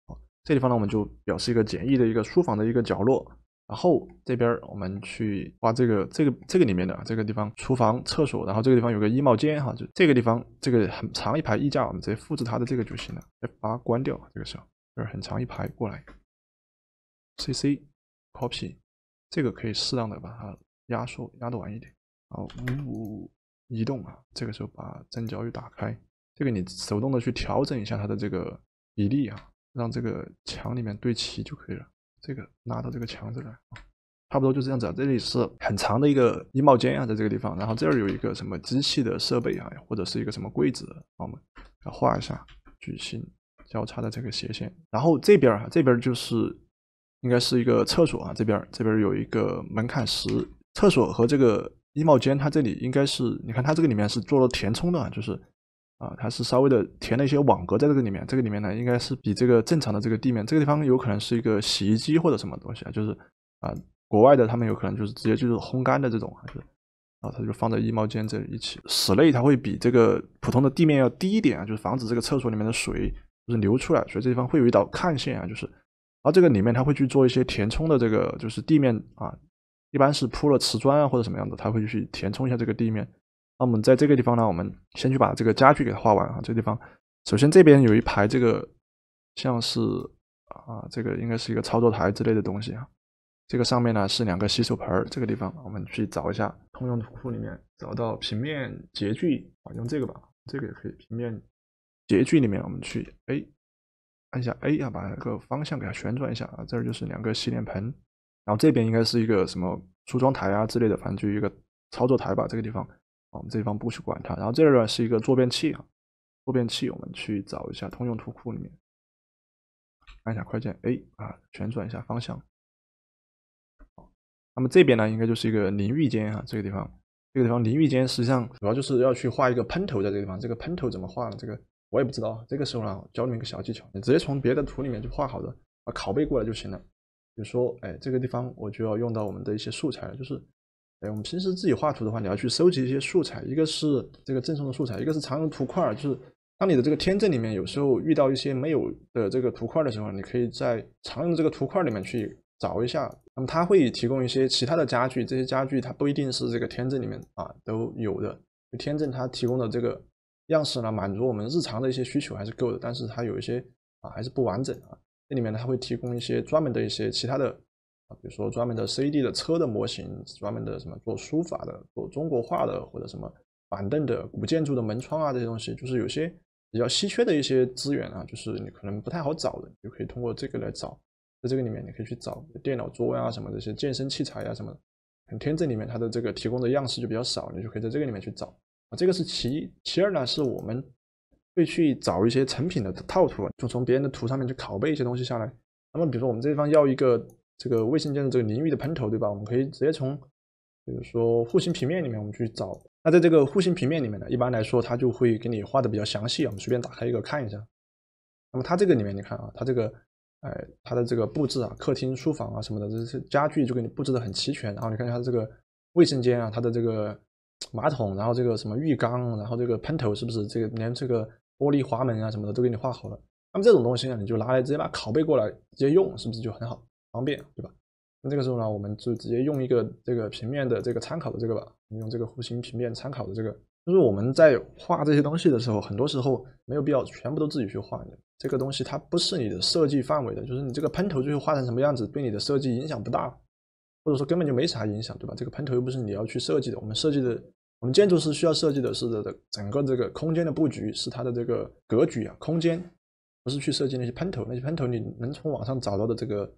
好，这地方呢我们就表示一个简易的一个书房的一个角落。然后这边我们去画这个这个这个里面的这个地方，厨房、厕所，然后这个地方有个衣帽间哈，就这个地方这个很长一排衣架，我们直接复制它的这个就行了。F 八关掉这个时候，就是很长一排过来。C C copy，这个可以适当的把它压缩压短一点。好，呜呜移动啊，这个时候把正脚视打开。这个你手动的去调整一下它的这个比例啊，让这个墙里面对齐就可以了。这个拉到这个墙这来啊，差不多就这样子啊。这里是很长的一个衣帽间啊，在这个地方，然后这儿有一个什么机器的设备啊，或者是一个什么柜子，我们来画一下矩形交叉的这个斜线。然后这边儿，这边儿就是应该是一个厕所啊。这边儿，这边儿有一个门槛石。厕所和这个衣帽间，它这里应该是，你看它这个里面是做了填充的，就是。啊，它是稍微的填了一些网格在这个里面，这个里面呢应该是比这个正常的这个地面，这个地方有可能是一个洗衣机或者什么东西啊，就是啊，国外的他们有可能就是直接就是烘干的这种，啊，它就放在衣帽间这里一起。室内它会比这个普通的地面要低一点啊，就是防止这个厕所里面的水就是流出来，所以这地方会有一道看线啊，就是，后这个里面它会去做一些填充的这个就是地面啊，一般是铺了瓷砖啊或者什么样子，它会去填充一下这个地面。那我们在这个地方呢，我们先去把这个家具给它画完啊。这个地方，首先这边有一排这个像是啊，这个应该是一个操作台之类的东西啊。这个上面呢是两个洗手盆儿。这个地方我们去找一下通用的图库里面，找到平面截距啊，用这个吧，这个也可以。平面截距里面我们去 A，按一下 A，啊，把这个方向给它旋转一下啊。这儿就是两个洗脸盆，然后这边应该是一个什么梳妆台啊之类的，反正就一个操作台吧。这个地方。我们这地方不去管它，然后这呢是一个坐便器啊，坐便器我们去找一下通用图库里面，按一下快捷 A 啊，旋转一下方向。那么这边呢应该就是一个淋浴间啊，这个地方，这个地方淋浴间实际上主要就是要去画一个喷头，在这个地方，这个喷头怎么画呢？这个我也不知道。这个时候呢，教你们一个小技巧，你直接从别的图里面就画好的，啊，拷贝过来就行了。比如说，哎，这个地方我就要用到我们的一些素材了，就是。哎，我们平时自己画图的话，你要去收集一些素材，一个是这个赠送的素材，一个是常用图块儿。就是当你的这个天正里面有时候遇到一些没有的这个图块儿的时候，你可以在常用这个图块儿里面去找一下。那么它会提供一些其他的家具，这些家具它不一定是这个天正里面啊都有的。天正它提供的这个样式呢，满足我们日常的一些需求还是够的，但是它有一些啊还是不完整啊。这里面它会提供一些专门的一些其他的。啊，比如说专门的 C D 的车的模型，专门的什么做书法的、做中国画的，或者什么板凳的、古建筑的门窗啊，这些东西就是有些比较稀缺的一些资源啊，就是你可能不太好找的，就可以通过这个来找。在这个里面，你可以去找电脑桌呀、什么这些健身器材呀什么的。很天这里面它的这个提供的样式就比较少，你就可以在这个里面去找。啊，这个是其一，其二呢，是我们会去找一些成品的套图，就从别人的图上面去拷贝一些东西下来。那么比如说我们这地方要一个。这个卫生间的这个淋浴的喷头，对吧？我们可以直接从，比如说户型平面里面我们去找。那在这个户型平面里面呢，一般来说它就会给你画的比较详细啊。我们随便打开一个看一下。那么它这个里面你看啊，它这个，哎，它的这个布置啊，客厅、书房啊什么的，这些家具就给你布置的很齐全。然后你看它的这个卫生间啊，它的这个马桶，然后这个什么浴缸，然后这个喷头是不是？这个连这个玻璃滑门啊什么的都给你画好了。那么这种东西啊，你就拿来直接把拷贝过来直接用，是不是就很好？方便对吧？那这个时候呢，我们就直接用一个这个平面的这个参考的这个吧。们用这个弧形平面参考的这个，就是我们在画这些东西的时候，很多时候没有必要全部都自己去画的。这个东西它不是你的设计范围的，就是你这个喷头最后画成什么样子，对你的设计影响不大，或者说根本就没啥影响，对吧？这个喷头又不是你要去设计的。我们设计的，我们建筑师需要设计的是的整个这个空间的布局，是它的这个格局啊，空间不是去设计那些喷头，那些喷头你能从网上找到的这个。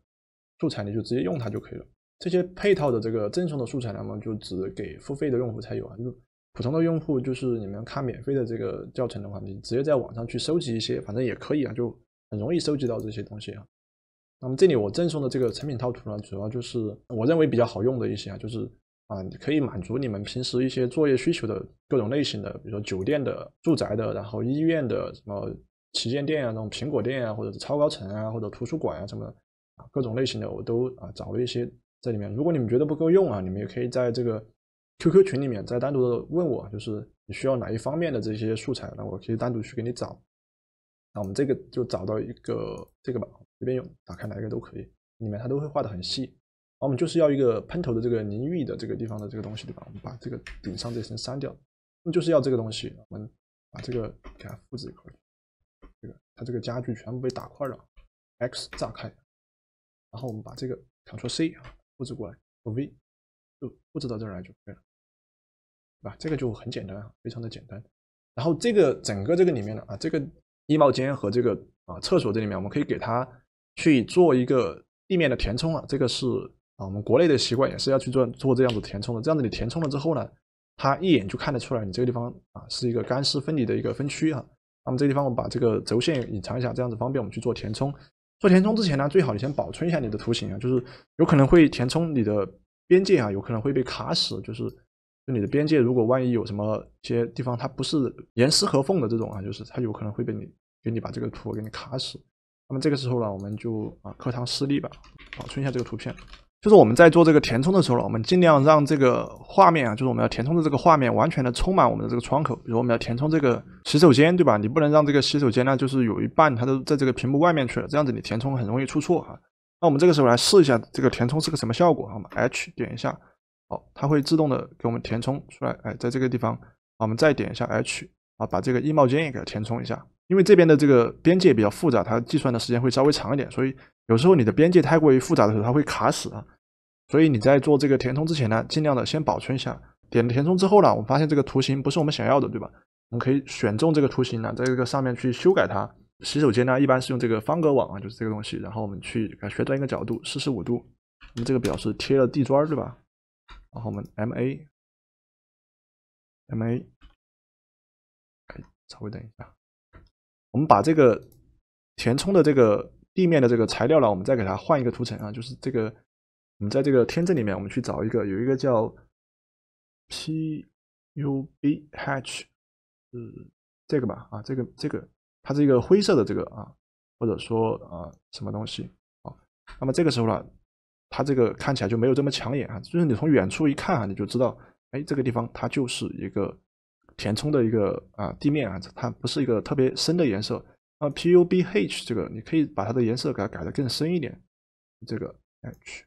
素材你就直接用它就可以了。这些配套的这个赠送的素材呢，嘛就只给付费的用户才有啊。就普通的用户，就是你们看免费的这个教程的话，你直接在网上去收集一些，反正也可以啊，就很容易收集到这些东西啊。那么这里我赠送的这个成品套图呢，主要就是我认为比较好用的一些啊，就是啊，可以满足你们平时一些作业需求的各种类型的，比如说酒店的、住宅的，然后医院的、什么旗舰店啊、那种苹果店啊，或者是超高层啊，或者图书馆啊什么。的，啊，各种类型的我都啊找了一些在里面。如果你们觉得不够用啊，你们也可以在这个 QQ 群里面再单独的问我，就是你需要哪一方面的这些素材，那我可以单独去给你找。那我们这个就找到一个这个吧，随便用，打开哪一个都可以。里面它都会画的很细。后我们就是要一个喷头的这个淋浴的这个地方的这个东西，对吧？我们把这个顶上这层删掉，那就是要这个东西。我们把这个给它复制一块，这个它这个家具全部被打块了，X 炸
开。然后我们把这个 c t r l C 啊，复制过来，我 V 就复
制到这儿来就可以了，啊，吧？这个就很简单啊，非常的简单。然后这个整个这个里面呢啊，这个衣帽间和这个啊厕所这里面，我们可以给它去做一个地面的填充啊。这个是啊，我们国内的习惯也是要去做做这样子填充的。这样子你填充了之后呢，它一眼就看得出来你这个地方啊是一个干湿分离的一个分区啊。那么这地方我们把这个轴线隐藏一下，这样子方便我们去做填充。做填充之前呢，最好你先保存一下你的图形啊，就是有可能会填充你的边界啊，有可能会被卡死。就是，就你的边界，如果万一有什么些地方它不是严丝合缝的这种啊，就是它有可能会被你给你把这个图给你卡死。那么这个时候呢，我们就啊课堂示例吧，保存一下这个图片。就是我们在做这个填充的时候呢，我们尽量让这个画面啊，就是我们要填充的这个画面完全的充满我们的这个窗口。比如我们要填充这个洗手间，对吧？你不能让这个洗手间呢，就是有一半它都在这个屏幕外面去了，这样子你填充很容易出错哈。那我们这个时候来试一下这个填充是个什么效果，好吗？H 点一下，好，它会自动的给我们填充出来。哎，在这个地方，我们再点一下 H 啊，把这个衣帽间也给它填充一下。因为这边的这个边界比较复杂，它计算的时间会稍微长一点，所以。有时候你的边界太过于复杂的时候，它会卡死。啊。所以你在做这个填充之前呢，尽量的先保存一下。点了填充之后呢，我们发现这个图形不是我们想要的，对吧？我们可以选中这个图形呢，在这个上面去修改它。洗手间呢，一般是用这个方格网啊，就是这个东西。然后我们去给它旋转一个角度，四十五度。我们这个表示贴了地砖，对吧？然后我
们 M A M A，稍
微等一下，我们把这个填充的这个。地面的这个材料呢，我们再给它换一个图层啊，就是这个，我们在这个天阵里面，我们去找一个，有一个叫 PUB h 嗯，这个吧，啊，这个这个，它是一个灰色的这个啊，或者说啊什么东西啊，那么这个时候呢，它这个看起来就没有这么抢眼啊，就是你从远处一看啊，你就知道，哎，这个地方它就是一个填充的一个啊地面啊，它不是一个特别深的颜色。啊，PUBH 这个，你可以把它的颜色给它改的更深一点。这个 H，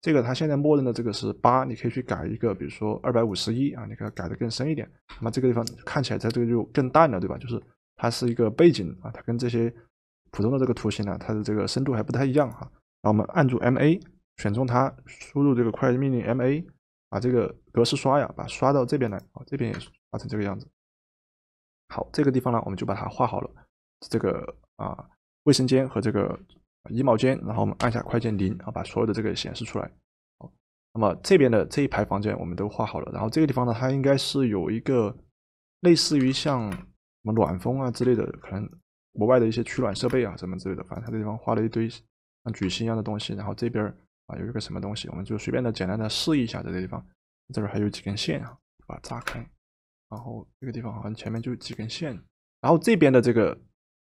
这个它现在默认的这个是八，你可以去改一个，比如说二百五十一啊，你给它改的更深一点。那么这个地方看起来在这个就更淡了，对吧？就是它是一个背景啊，它跟这些普通的这个图形呢，它的这个深度还不太一样哈。然后我们按住 MA，选中它，输入这个快捷命令 MA，把这个格式刷呀，把刷到这边来啊，这边也画成这个样子。好，这个地方呢，我们就把它画好了。这个啊，卫生间和这个衣帽间，然后我们按下快捷零啊，把所有的这个显示出来。好，那么这边的这一排房间我们都画好了，然后这个地方呢，它应该是有一个类似于像什么暖风啊之类的，可能国外的一些取暖设备啊什么之类的，反正它这地方画了一堆像矩形一样的东西。然后这边啊有一个什么东西，我们就随便的简单的试一下这个地方。这儿还有几根线啊，把它扎开。然后这个地方好像前面就几根线，然后这边的这个。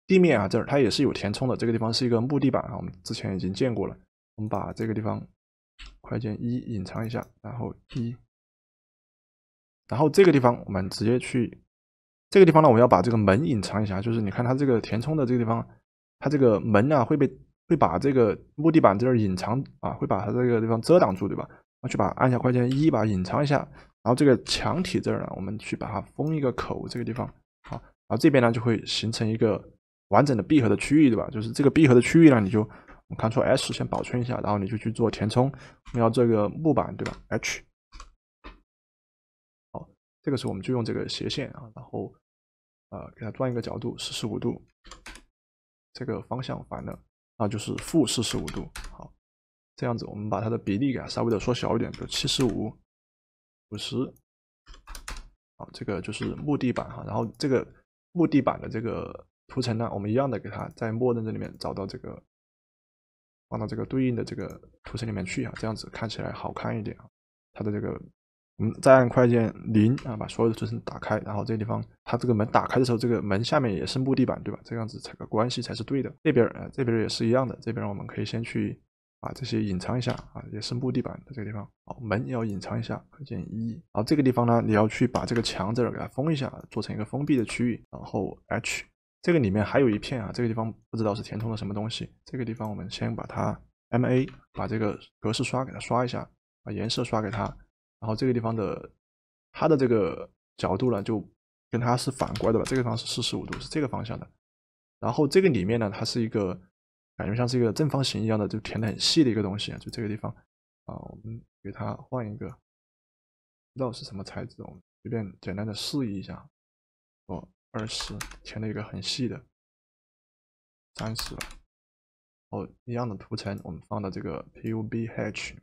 地面啊，这儿它也是有填充的。这个地方是一个木地板啊，我们之前已经见过了。我们把这个地方快捷一隐藏一下，然后一，然后这个地方我们直接去这个地方呢，我要把这个门隐藏一下。就是你看它这个填充的这个地方，它这个门啊会被会把这个木地板这儿隐藏啊，会把它这个地方遮挡住，对吧？我去把按下快捷一，把隐藏一下。然后这个墙体这儿呢，我们去把它封一个口。这个地方好，然后这边呢就会形成一个。完整的闭合的区域，对吧？就是这个闭合的区域呢，你就 Ctrl S 先保存一下，然后你就去做填充。要这个木板，对吧？H，好，这个时候我们就用这个斜线啊，然后啊给它转一个角度，四十五度，这个方向反的那就是负四十五度。好，这样子我们把它的比例给它稍微的缩小一点，如七十五五十。好，这个就是木地板哈，然后这个木地板的这个。图层呢，我们一样的给它在默认这里面找到这个，放到这个对应的这个图层里面去啊，这样子看起来好看一点啊。它的这个，我们再按快捷键零啊，把所有的图层打开。然后这个地方，它这个门打开的时候，这个门下面也是木地板对吧？这样子才关系才是对的。这边啊，这边也是一样的。这边我们可以先去把这些隐藏一下啊，也是木地板的这个地方。好，门要隐藏一下，快捷一。然后这个地方呢，你要去把这个墙这儿给它封一下，做成一个封闭的区域。然后 H。这个里面还有一片啊，这个地方不知道是填充了什么东西。这个地方我们先把它 M A 把这个格式刷给它刷一下，把颜色刷给它。然后这个地方的它的这个角度呢，就跟它是反过来的，吧，这个地方是四十五度，是这个方向的。然后这个里面呢，它是一个感觉像是一个正方形一样的，就填的很细的一个东西，就这个地方啊，我们给它换一个，不知道是什么材质，我们随便简单的示意一下，哦。二
十填了一个很细的三十哦
一样的图层，我们放到这个 PUB h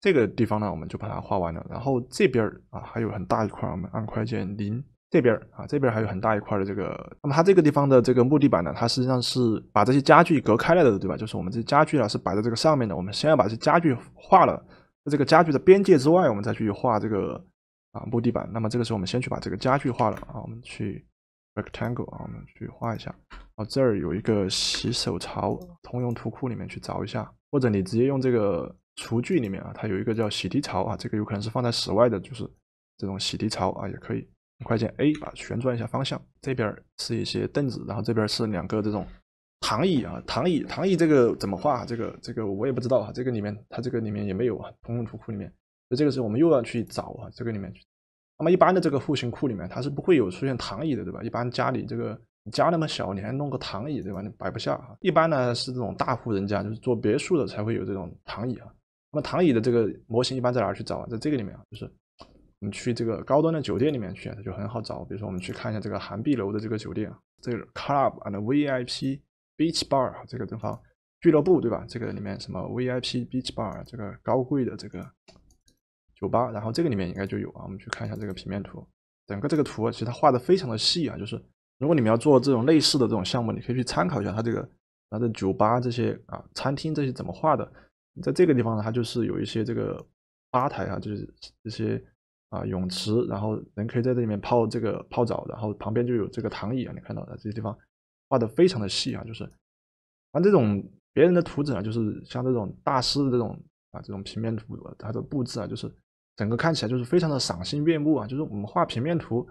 这个地方呢，我们就把它画完了。然后这边啊还有很大一块，我们按快捷键零这边啊这边还有很大一块的这个。那么它这个地方的这个木地板呢，它实际上是把这些家具隔开来的，对吧？就是我们这家具啊是摆在这个上面的。我们先要把这家具画了，在这个家具的边界之外，我们再去画这个啊木地板。那么这个时候我们先去把这个家具画了啊，我们去。Rectangle 啊，我们去画一下啊。这儿有一个洗手槽，通用图库里面去找一下，或者你直接用这个厨具里面啊，它有一个叫洗涤槽啊，这个有可能是放在室外的，就是这种洗涤槽啊，也可以。快捷键 A，把旋转一下方向。这边是一些凳子，然后这边是两个这种躺椅啊，躺椅，躺椅这个怎么画？这个这个我也不知道啊，这个里面它这个里面也没有啊，通用图库里面，所以这个时候我们又要去找啊，这个里面去。那么一般的这个户型库里面，它是不会有出现躺椅的，对吧？一般家里这个家那么小，你还弄个躺椅，对吧？你摆不下啊。一般呢是这种大户人家，就是做别墅的才会有这种躺椅啊。那么躺椅的这个模型一般在哪去找啊？在这个里面啊，就是我们去这个高端的酒店里面去，就很好找。比如说我们去看一下这个韩碧楼的这个酒店，这个 Club and VIP Beach Bar 这个地方俱乐部，对吧？这个里面什么 VIP Beach Bar 这个高贵的这个。酒吧，然后这个里面应该就有啊，我们去看一下这个平面图。整个这个图其实它画的非常的细啊，就是如果你们要做这种类似的这种项目，你可以去参考一下它这个，它的酒吧这些啊，餐厅这些怎么画的。在这个地方呢，它就是有一些这个吧台啊，就是这些啊泳池，然后人可以在这里面泡这个泡澡，然后旁边就有这个躺椅啊，你看到的这些地方画的非常的细啊，就是。像这种别人的图纸啊，就是像这种大师的这种啊，这种平面图它的布置啊，就是。整个看起来就是非常的赏心悦目啊！就是我们画平面图，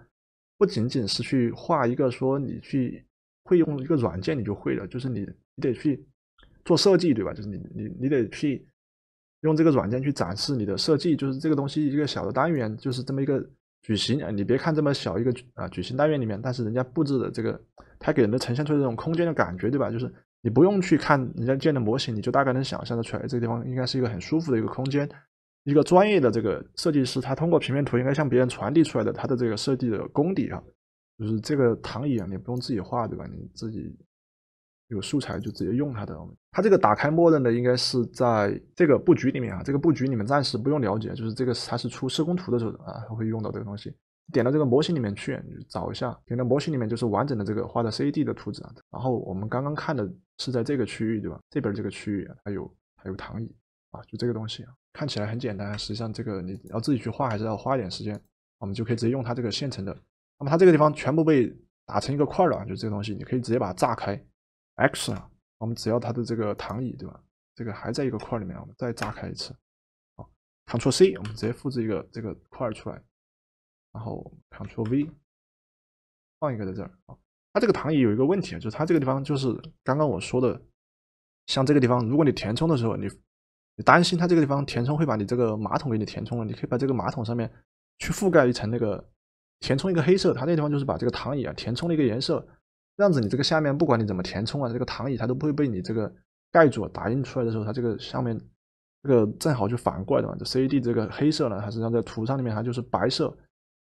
不仅仅是去画一个说你去会用一个软件你就会了，就是你你得去做设计，对吧？就是你你你得去用这个软件去展示你的设计。就是这个东西一个小的单元就是这么一个矩形啊，你别看这么小一个啊矩形单元里面，但是人家布置的这个，它给人的呈现出来这种空间的感觉，对吧？就是你不用去看人家建的模型，你就大概能想象的出来，这个地方应该是一个很舒服的一个空间。一个专业的这个设计师，他通过平面图应该向别人传递出来的他的这个设计的功底啊，就是这个躺椅啊，你不用自己画对吧？你自己有素材就直接用它的。它这个打开默认的应该是在这个布局里面啊，这个布局你们暂时不用了解，就是这个它是出施工图的时候啊，它会用到这个东西。点到这个模型里面去，你找一下，点到模型里面就是完整的这个画的 CAD 的图纸。啊。然后我们刚刚看的是在这个区域对吧？这边这个区域啊，它有它有躺椅啊，就这个东西啊。看起来很简单，实际上这个你要自己去画，还是要花一点时间。我们就可以直接用它这个现成的。那么它这个地方全部被打成一个块了，就这个东西，你可以直接把它炸开。X，我们只要它的这个躺椅，对吧？这个还在一个块里面，我们再炸开一次。好，Ctrl C，我们直接复制
一个这个块出来，然后 Ctrl V，放一个在这儿啊。
它这个躺椅有一个问题，就是它这个地方就是刚刚我说的，像这个地方，如果你填充的时候你。你担心它这个地方填充会把你这个马桶给你填充了？你可以把这个马桶上面去覆盖一层那个填充一个黑色，它那地方就是把这个躺椅啊填充了一个颜色，这样子你这个下面不管你怎么填充啊，这个躺椅它都不会被你这个盖住。打印出来的时候，它这个上面这个正好就反过来的嘛？这 CAD 这个黑色呢，还是上在图上里面它就是白色，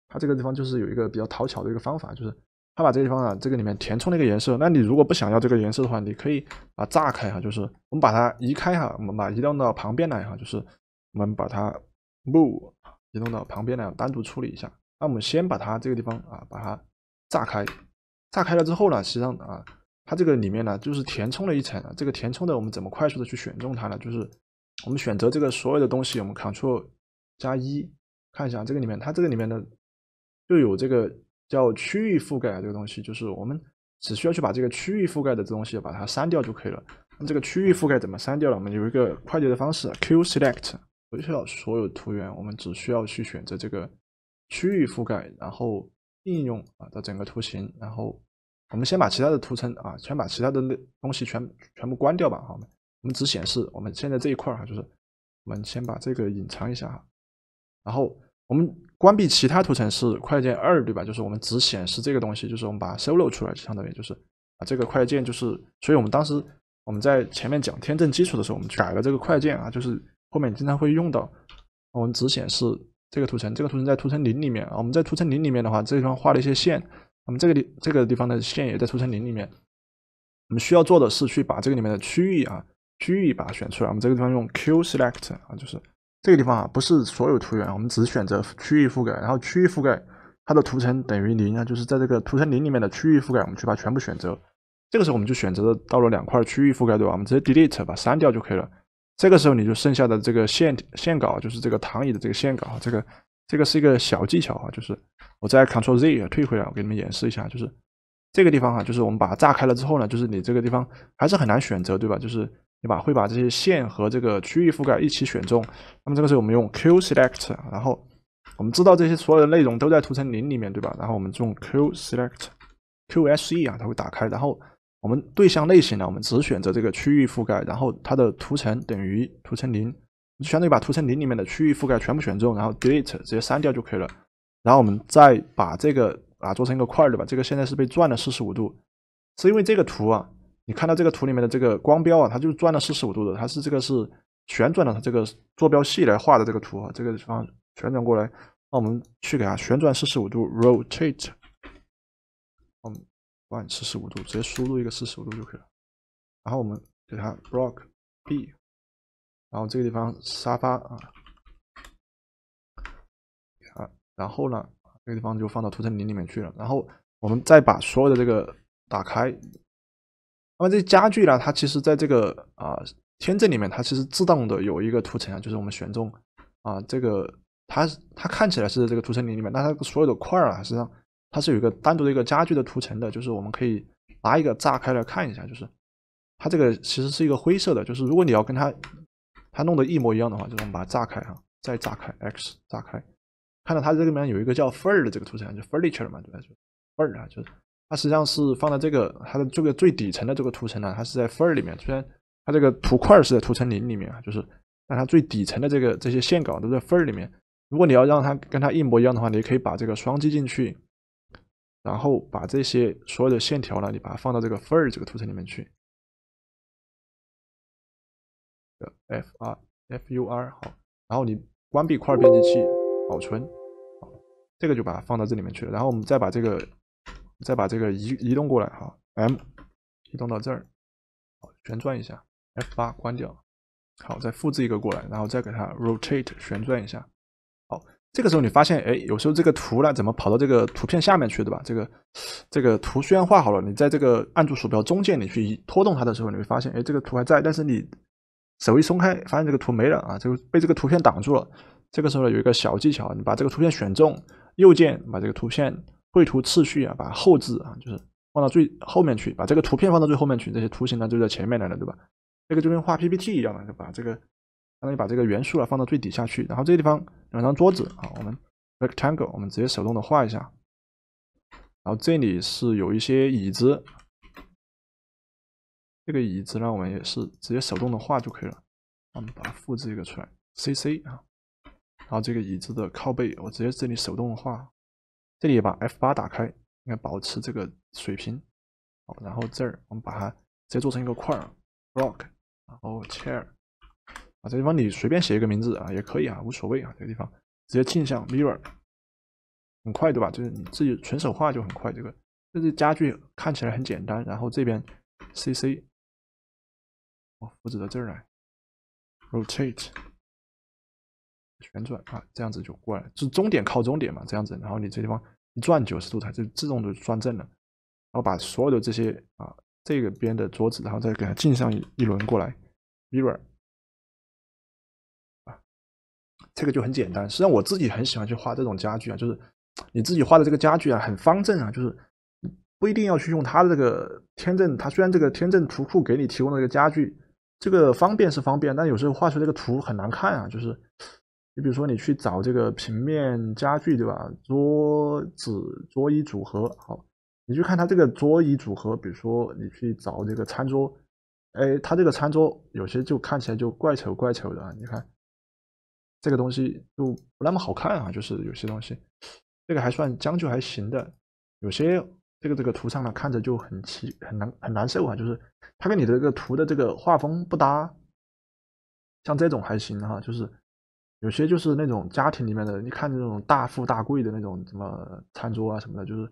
它这个地方就是有一个比较讨巧的一个方法，就是。它把这个地方啊，这个里面填充了一个颜色。那你如果不想要这个颜色的话，你可以啊炸开哈，就是我们把它移开哈，我们把它移动到旁边来哈，就是我们把它 move 移动到旁边来，单独处理一下。那我们先把它这个地方啊，把它炸开，炸开了之后呢，实际上啊，它这个里面呢，就是填充了一层。这个填充的我们怎么快速的去选中它呢？就是我们选择这个所有的东西，我们 Ctrl 加一，看一下这个里面，它这个里面的又有这个。叫区域覆盖这个东西，就是我们只需要去把这个区域覆盖的这东西把它删掉就可以了。那这个区域覆盖怎么删掉呢？我们有一个快捷的方式，Q Select，不需要所有图源，我们只需要去选择这个区域覆盖，然后应用啊的整个图形。然后我们先把其他的图层啊，先把其他的那东西全全部关掉吧，好，我们只显示我们现在这一块哈，就是我们先把这个隐藏一下，哈，然后我们。关闭其他图层是快捷键二，对吧？就是我们只显示这个东西，就是我们把它 solo 出来，相当于就是啊，这个快捷就是，所以我们当时我们在前面讲天正基础的时候，我们改了这个快捷啊，就是后面经常会用到，我们只显示这个图层，这个图层在图层零里面啊，我们在图层零里面的话，这个地方画了一些线，我们这个地这个地方的线也在图层零里面，我们需要做的是去把这个里面的区域啊区域把它选出来，我们这个地方用 Q select 啊，就是。这个地方啊，不是所有图源，我们只选择区域覆盖，然后区域覆盖它的图层等于零啊，就是在这个图层零里面的区域覆盖，我们去把它全部选择。这个时候我们就选择到了两块区域覆盖，对吧？我们直接 delete 把删掉就可以了。这个时候你就剩下的这个线线稿，就是这个躺椅的这个线稿，这个这个是一个小技巧啊，就是我在 c t r l Z 退回来，我给你们演示一下，就是这个地方啊，就是我们把它炸开了之后呢，就是你这个地方还是很难选择，对吧？就是。对吧？会把这些线和这个区域覆盖一起选中。那么这个时候我们用 Q select，然后我们知道这些所有的内容都在图层零里面，对吧？然后我们用 Q select，QSE 啊，它会打开。然后我们对象类型呢，我们只选择这个区域覆盖。然后它的图层等于图层零，相当于把图层零里面的区域覆盖全部选中，然后 Delete 直接删掉就可以了。然后我们再把这个啊做成一个块，对吧？这个现在是被转了四十五度，是因为这个图啊。你看到这个图里面的这个光标啊，它就是转了四十五度的，它是这个是旋转了它这个坐标系来画的这个图啊，这个地方旋转过来，那我们去给它旋转四十五度，rotate，我们按四十五度，直接输入一个四十五度就可以了。然后我们给它 block
B，然后这个地方沙发啊，
啊，然后呢，这个地方就放到图层零里面去了。然后我们再把所有的这个打开。那么这家具呢？它其实在这个啊天阵里面，它其实自动的有一个图层啊，就是我们选中啊这个，它它看起来是这个图层里里面，那它所有的块儿啊，实际上它是有一个单独的一个家具的图层的，就是我们可以拿一个炸开来看一下，就是它这个其实是一个灰色的，就是如果你要跟它它弄得一模一样的话，就是我们把它炸开哈，再炸开 X 炸开，看到它这里面有一个叫 f 缝 r 的这个图层，就 f u r n i t u r 了嘛，对吧？就缝 r 啊，就。是它实际上是放在这个它的这个最底层的这个图层呢，它是在 f u 里面。虽然它这个图块是在图层零里面啊，就是，但它最底层的这个这些线稿都在 f u 里面。如果你要让它跟它一模一样的话，你可以把这个双击进去，然后把这些所有的线条呢，你把它放到这个 f u 这个图层里面去。
fur f u r 好，
然后你关闭块编辑器，保存，这个就把它放到这里面去了。然后我们再把这个。再把这个移移动过来哈，M 移动到这儿，好，旋转一下，F 八关掉，好，再复制一个过来，然后再给它 Rotate 旋转一下，好，这个时候你发现，哎，有时候这个图呢怎么跑到这个图片下面去，对吧？这个这个图虽然画好了，你在这个按住鼠标中键你去拖动它的时候，你会发现，哎，这个图还在，但是你手一松开，发现这个图没了啊，就被这个图片挡住了。这个时候呢有一个小技巧，你把这个图片选中，右键把这个图片。绘图次序啊，把后置啊，就是放到最后面去，把这个图片放到最后面去，这些图形呢就在前面来了，对吧？这个就跟画 PPT 一样的，就把这个相当于把这个元素啊放到最底下去，然后这个地方两张桌子啊，我们 rectangle 我们直接手动的画一下，然后这里是有一些椅子，这个椅子呢我们也是直接手动的画就可以了，我们把它复制一个出来，cc 啊，然后这个椅子的靠背我直接这里手动画。这里把 F 八打开，应该保持这个水平，好，然后这儿我们把它直接做成一个块 block，然后 chair，啊，这地方你随便写一个名字啊，也可以啊，无所谓啊，这个地方直接镜像 mirror，很快对吧？就是你自己纯手画就很快，这个就是家具看起来很简单。然后这边 C C，我复制到这儿来，rotate。旋转啊，这样子就过来，就终点靠终点嘛，这样子，然后你这地方一转九十度，它就自动就转正了。然后把所有的这些啊，这个边的桌子，然后再给它进上一一轮过来
，mirror 啊，这个就很简单。实际上我自己很
喜欢去画这种家具啊，就是你自己画的这个家具啊，很方正啊，就是不一定要去用它的这个天正。它虽然这个天正图库给你提供的这个家具，这个方便是方便，但有时候画出这个图很难看啊，就是。你比如说，你去找这个平面家具，对吧？桌子、桌椅组合，好，你去看它这个桌椅组合。比如说，你去找这个餐桌，哎，它这个餐桌有些就看起来就怪丑怪丑的。你看，这个东西就不那么好看啊。就是有些东西，这个还算将就还行的，有些这个这个图上呢看着就很奇很难很难受啊。就是它跟你的这个图的这个画风不搭，像这种还行哈，就是。有些就是那种家庭里面的，你看那种大富大贵的那种什么餐桌啊什么的，就是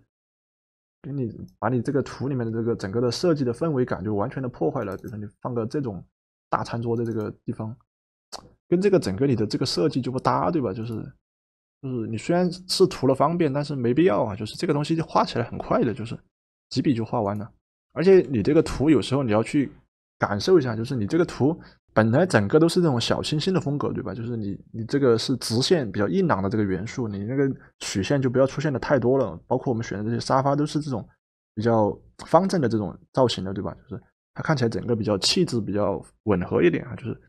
给你把你这个图里面的这个整个的设计的氛围感就完全的破坏了。比如说你放个这种大餐桌在这个地方，跟这个整个你的这个设计就不搭，对吧？就是就是你虽然是图了方便，但是没必要啊。就是这个东西就画起来很快的，就是几笔就画完了。而且你这个图有时候你要去感受一下，就是你这个图。本来整个都是这种小清新的风格，对吧？就是你你这个是直线比较硬朗的这个元素，你那个曲线就不要出现的太多了。包括我们选的这些沙发都是这种比较方正的这种造型的，对吧？就是它看起来整个比较气质比较吻合一点啊。就是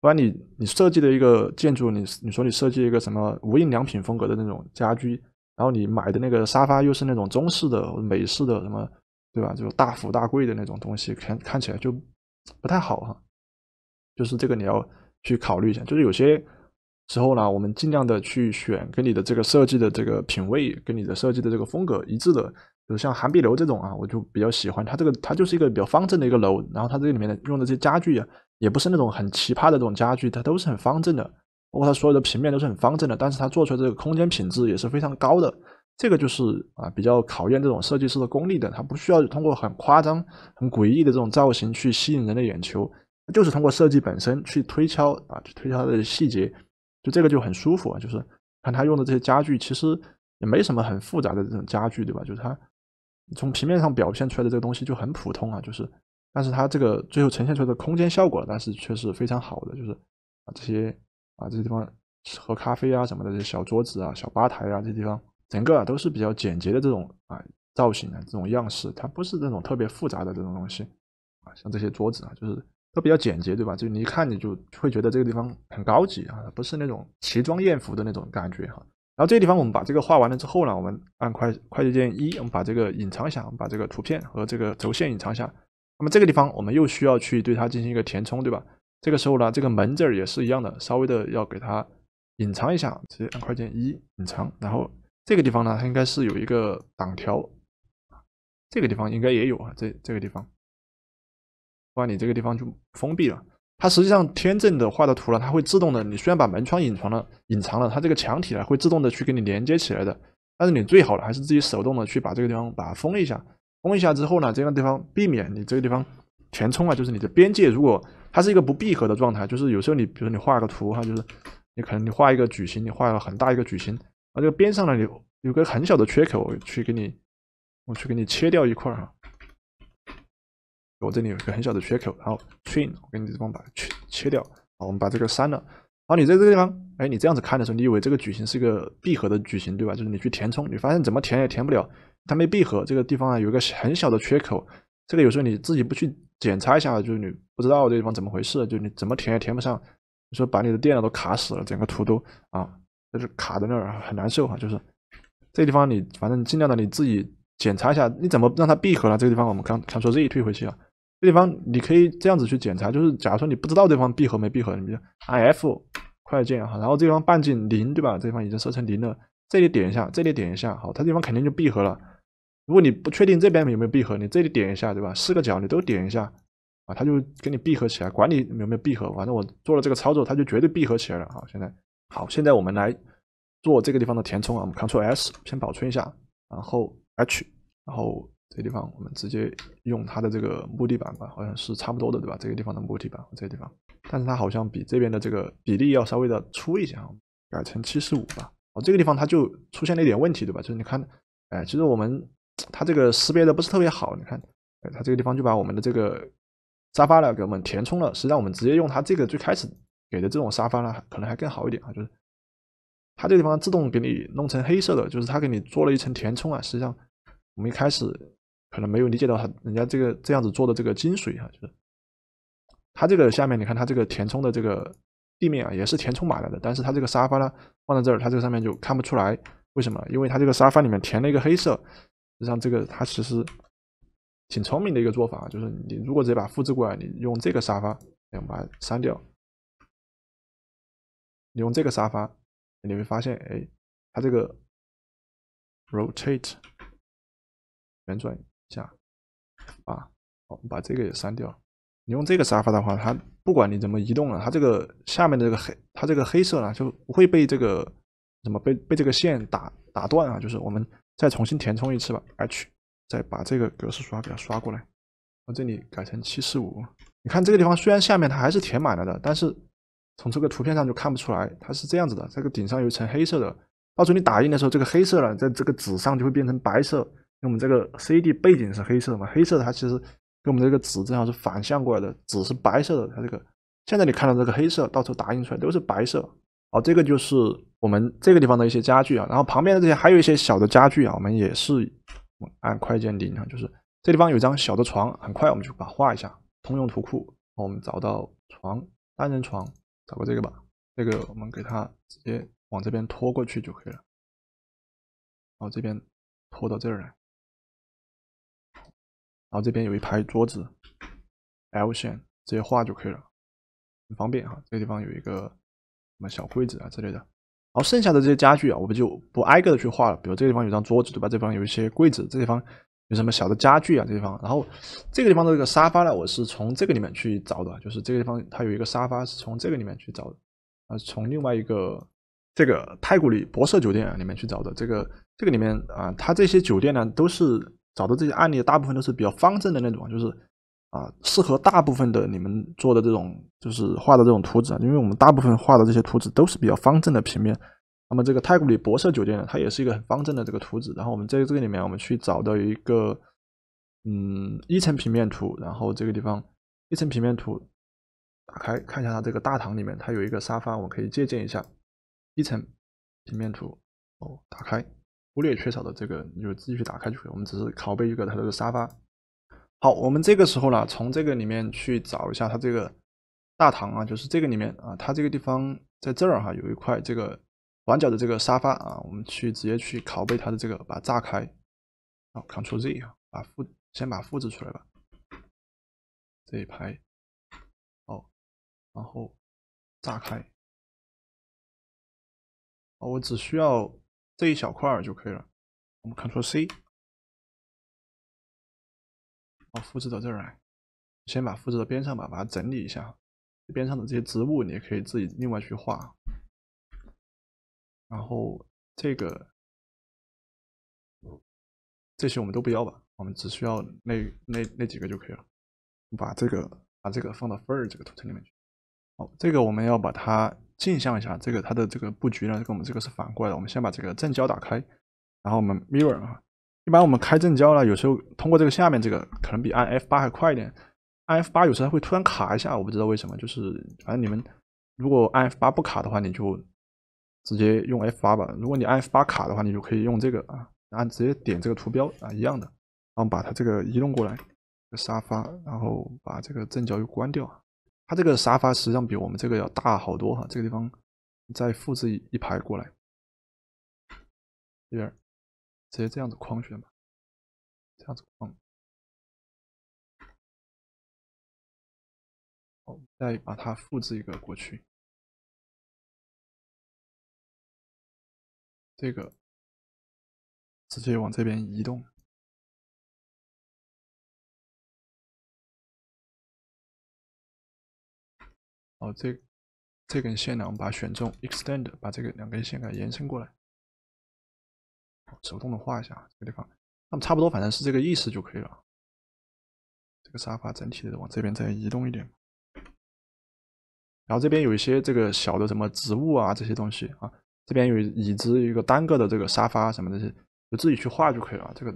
不然你你设计的一个建筑，你你说你设计一个什么无印良品风格的那种家居，然后你买的那个沙发又是那种中式的美式的什么，对吧？就大富大贵的那种东西，看看起来就不太好哈。就是这个你要去考虑一下，就是有些时候呢，我们尽量的去选跟你的这个设计的这个品味，跟你的设计的这个风格一致的，就像韩碧楼这种啊，我就比较喜欢它这个，它就是一个比较方正的一个楼，然后它这里面的用的这些家具呀，也不是那种很奇葩的这种家具，它都是很方正的，包括它所有的平面都是很方正的，但是它做出来这个空间品质也是非常高的，这个就是啊比较考验这种设计师的功力的，它不需要通过很夸张、很诡异的这种造型去吸引人的眼球。就是通过设计本身去推敲啊，去推敲它的细节，就这个就很舒服啊。就是看他用的这些家具，其实也没什么很复杂的这种家具，对吧？就是它从平面上表现出来的这个东西就很普通啊。就是，但是它这个最后呈现出来的空间效果，但是却是非常好的。就是啊，这些啊这些地方喝咖啡啊什么的，这些小桌子啊、小吧台啊这些地方，整个啊、都是比较简洁的这种啊造型啊这种样式，它不是那种特别复杂的这种东西啊。像这些桌子啊，就是。都比较简洁，对吧？就你一看，你就会觉得这个地方很高级啊，不是那种奇装艳服的那种感觉哈。然后这个地方，我们把这个画完了之后呢，我们按快快捷键一，我们把这个隐藏一下，我们把这个图片和这个轴线隐藏一下。那么这个地方，我们又需要去对它进行一个填充，对吧？这个时候呢，这个门这儿也是一样的，稍微的要给它隐藏一下，直接按快捷键一隐藏。然后这个地方呢，它应该是有一个挡条，这个地方应该也有啊，这这个地方。不然你这个地方就封闭了。它实际上天正的画的图呢，它会自动的。你虽然把门窗隐藏了，隐藏了，它这个墙体呢会自动的去给你连接起来的。但是你最好了还是自己手动的去把这个地方把它封一下。封一下之后呢，这个地方避免你这个地方填充啊，就是你的边界如果它是一个不闭合的状态，就是有时候你比如说你画个图哈，就是你可能你画一个矩形，你画了很大一个矩形，啊这个边上呢有有个很小的缺口，我去给你，我去给你切掉一块儿哈。我这里有一个很小的缺口，然后 train，我给你这方把它切切掉啊，我们把这个删了。然后你在这个地方，哎，你这样子看的时候，你以为这个矩形是一个闭合的矩形，对吧？就是你去填充，你发现怎么填也填不了，它没闭合。这个地方啊，有一个很小的缺口。这个有时候你自己不去检查一下，就是你不知道这地方怎么回事，就你怎么填也填不上。你说把你的电脑都卡死了，整个图都啊，就是卡在那儿很难受哈。就是这个地方你反正尽量的你自己检查一下，你怎么让它闭合了？这个地方我们刚刚说 z 退回去啊。这地方你可以这样子去检查，就是假如说你不知道对方闭合没闭合，你比如 I F 快键哈，然后这地方半径零对吧？这地方已经设成零了，这里点一下，这里点一下，好，它这地方肯定就闭合了。如果你不确定这边有没有闭合，你这里点一下对吧？四个角你都点一下啊，它就给你闭合起来，管你有没有闭合，反正我做了这个操作，它就绝对闭合起来了好，现在好，现在我们来做这个地方的填充啊，我们 Ctrl S 先保存一下，然后 H，然后。这地方我们直接用它的这个木地板吧，好像是差不多的，对吧？这个地方的木地板，这个地方，但是它好像比这边的这个比例要稍微的粗一些啊。改成七十五吧。哦，这个地方它就出现了一点问题，对吧？就是你看，哎，其实我们它这个识别的不是特别好。你看，哎，它这个地方就把我们的这个沙发了给我们填充了。实际上我们直接用它这个最开始给的这种沙发呢，可能还更好一点啊。就是它这地方自动给你弄成黑色的，就是它给你做了一层填充啊。实际上我们一开始。可能没有理解到他人家这个这样子做的这个精髓啊，就是他这个下面你看他这个填充的这个地面啊，也是填充满了的，但是他这个沙发呢放在这儿，他这个上面就看不出来为什么？因为他这个沙发里面填了一个黑色，实际上这个他其实挺聪明的一个做法就是你如果直接把复制过来，你用这个沙发，然我们把它删掉，你用这个沙发，你会发现，
哎，它这个 rotate 旋转。
下，啊，好，我们把这个也删掉。你用这个沙发的话，它不管你怎么移动了，它这个下面的这个黑，它这个黑色呢就不会被这个怎么被被这个线打打断啊。就是我们再重新填充一次吧。H，再把这个格式刷给它刷过来。我这里改成七十五。你看这个地方虽然下面它还是填满了的，但是从这个图片上就看不出来，它是这样子的。这个顶上有一层黑色的，到时候你打印的时候，这个黑色呢在这个纸上就会变成白色。我们这个 CD 背景是黑色的嘛？黑色它其实跟我们这个纸正好是反向过来的，纸是白色的。它这个现在你看到这个黑色到处打印出来都是白色。好，这个就是我们这个地方的一些家具啊。然后旁边的这些还有一些小的家具啊，我们也是按快捷顶啊。就是这地方有一张小的床，很快我们就把它画一下。通用图库，我们找到床，单人床，找个这个吧。这个我们给它直接往这边拖过去
就可以了。然后这边拖到这儿来。然后这边有一排桌子，L 线直接画就可以了，
很方便哈。这个地方有一个什么小柜子啊之类的。然后剩下的这些家具啊，我们就不挨个的去画了。比如这个地方有张桌子对吧？这方有一些柜子，这地方有什么小的家具啊？这地方，然后这个地方的这个沙发呢，我是从这个里面去找的，就是这个地方它有一个沙发是从这个里面去找的，啊，从另外一个这个太古里博舍酒店里面去找的。这个这个里面啊，它这些酒店呢都是。找的这些案例大部分都是比较方正的那种，就是啊，适合大部分的你们做的这种，就是画的这种图纸，因为我们大部分画的这些图纸都是比较方正的平面。那么这个太古里博舍酒店，呢，它也是一个很方正的这个图纸。然后我们在这个里面，我们去找到一个，嗯，一层平面图。然后这个地方一层平面图，打开看一下它这个大堂里面，它有一个沙发，我可以借鉴一下一层平面图。哦，打开。忽略缺少的这个，你就自己去打开就可以。我们只是拷贝一个它这个沙发。好，我们这个时候呢，从这个里面去找一下它这个大堂啊，就是这个里面啊，它这个地方在这儿哈，有一块这个转角的这个沙发啊，我们去直接去拷贝它的这个，把它炸开。好 c t r l Z 啊，
把复先把复制出来吧。这一排，好，然后炸开。我只需要。这一小块儿就可以了。我们 Ctrl+C，哦，复制到这儿来。先把复制到边上吧，把它整理一下。边上的这些植物，你也可以自己另外去画。然后这个这些我们都不要吧，我们只需
要那那那几个就可以了。把这个把这个放到分 r 这个图层里面去。好，这个我们要把它。镜像一下这个它的这个布局呢，跟我们这个是反过来的。我们先把这个正交打开，然后我们 mirror 啊。一般我们开正交呢，有时候通过这个下面这个可能比按 F 八还快一点。按 F 八有时候它会突然卡一下，我不知道为什么。就是反正你们如果按 F 八不卡的话，你就直接用 F 八吧。如果你按 F 八卡的话，你就可以用这个啊，然后直接点这个图标啊一样的，然后把它这个移动过来沙发，然后把这个正交又关掉。它这个沙发实际上比我们这个要大好多哈，这个地方再复制一排过来，
这边直接这样子框选吧，这样子框，好，再把它复制一个过去，这个直接往这边移动。哦，这这根线呢，我们把它选中，extend，把这个两根线给延伸过来。好，手动的画一下啊，这个地方，
那么差不多，反正是这个意思就可
以了。这个沙发整体的往这边再移动一点，
然后这边有一些这个小的什么植物啊，这些东西啊，这边有椅子，一个单个的这个沙发什么这些，就自己去画就可以了。这个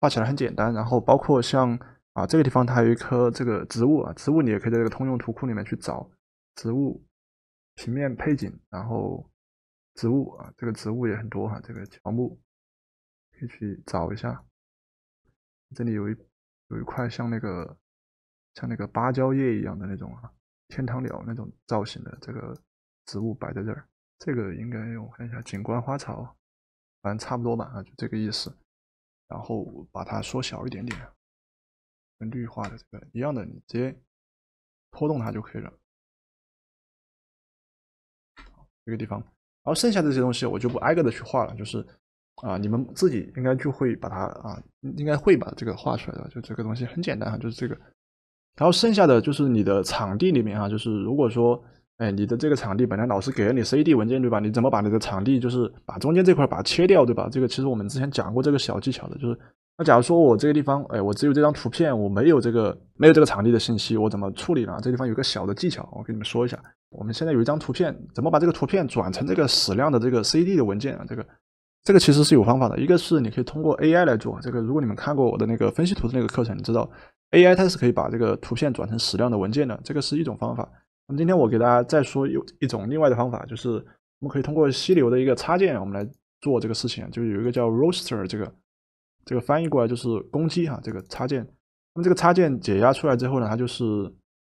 画起来很简单，然后包括像啊这个地方它有一棵这个植物啊，植物你也可以在这个通用图库里面去找。植物平面配景，然后植物啊，这个植物也
很多哈，这个乔木可以去找一下。这里有一
有一块像那个像那个芭蕉叶一样的那种啊，天堂鸟那种造型的这个植物摆在这儿，这个应该我看一下景观花草，反正差不多吧啊，就这个意思。然后把它缩小一点点，
跟绿化的这个一样的，你直接拖动它就可以了。这个地方，然后剩下这些东西我就不挨个的去
画了，就是啊，你们自己应该就会把它啊，应该会把这个画出来的，就这个东西很简单哈，就是这个。然后剩下的就是你的场地里面哈，就是如果说，哎，你的这个场地本来老师给了你 CAD 文件对吧？你怎么把你的场地就是把中间这块把它切掉对吧？这个其实我们之前讲过这个小技巧的，就是。那假如说我这个地方，哎，我只有这张图片，我没有这个没有这个场地的信息，我怎么处理呢？这地方有个小的技巧，我跟你们说一下。我们现在有一张图片，怎么把这个图片转成这个矢量的这个 CD 的文件啊？这个这个其实是有方法的，一个是你可以通过 AI 来做。这个如果你们看过我的那个分析图的那个课程，你知道 AI 它是可以把这个图片转成矢量的文件的，这个是一种方法。那么今天我给大家再说有一种另外的方法，就是我们可以通过溪流的一个插件，我们来做这个事情，就是有一个叫 Roaster 这个。这个翻译过来就是攻击哈，这个插件。那么这个插件解压出来之后呢，它就是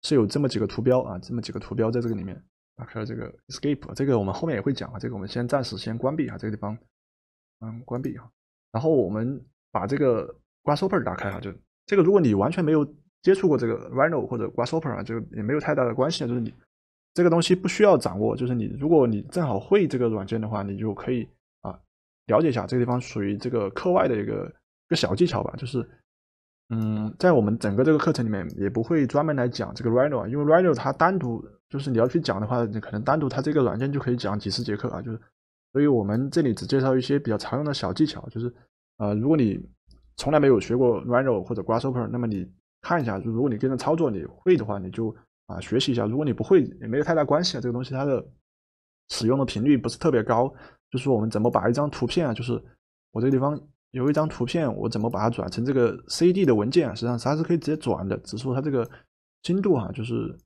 是有这么几个图标啊，这么几个图标在这个里面。打开这个 Escape，这个我们后面也会讲啊，这个我们先暂时先关闭哈，这个地方，嗯，关闭哈。然后我们把这个 Grassopper 打开哈，就这个如果你完全没有接触过这个 Rhino 或者 Grassopper，就也没有太大的关系，啊，就是你这个东西不需要掌握，就是你如果你正好会这个软件的话，你就可以啊了解一下。这个地方属于这个课外的一个。个小技巧吧，就是，嗯，在我们整个这个课程里面也不会专门来讲这个 Rhino，因为 Rhino 它单独就是你要去讲的话，你可能单独它这个软件就可以讲几十节课啊，就是，所以我们这里只介绍一些比较常用的小技巧，就是，呃，如果你从来没有学过 Rhino 或者 Grasshopper，那么你看一下，如果你跟着操作你会的话，你就啊学习一下；如果你不会也没有太大关系啊，这个东西它的使用的频率不是特别高，就是我们怎么把一张图片啊，就是我这个地方。有一张图片，我怎么把它转成这个 CD 的文件？实际上它是可以直接转的，只是说它这个精度哈，就是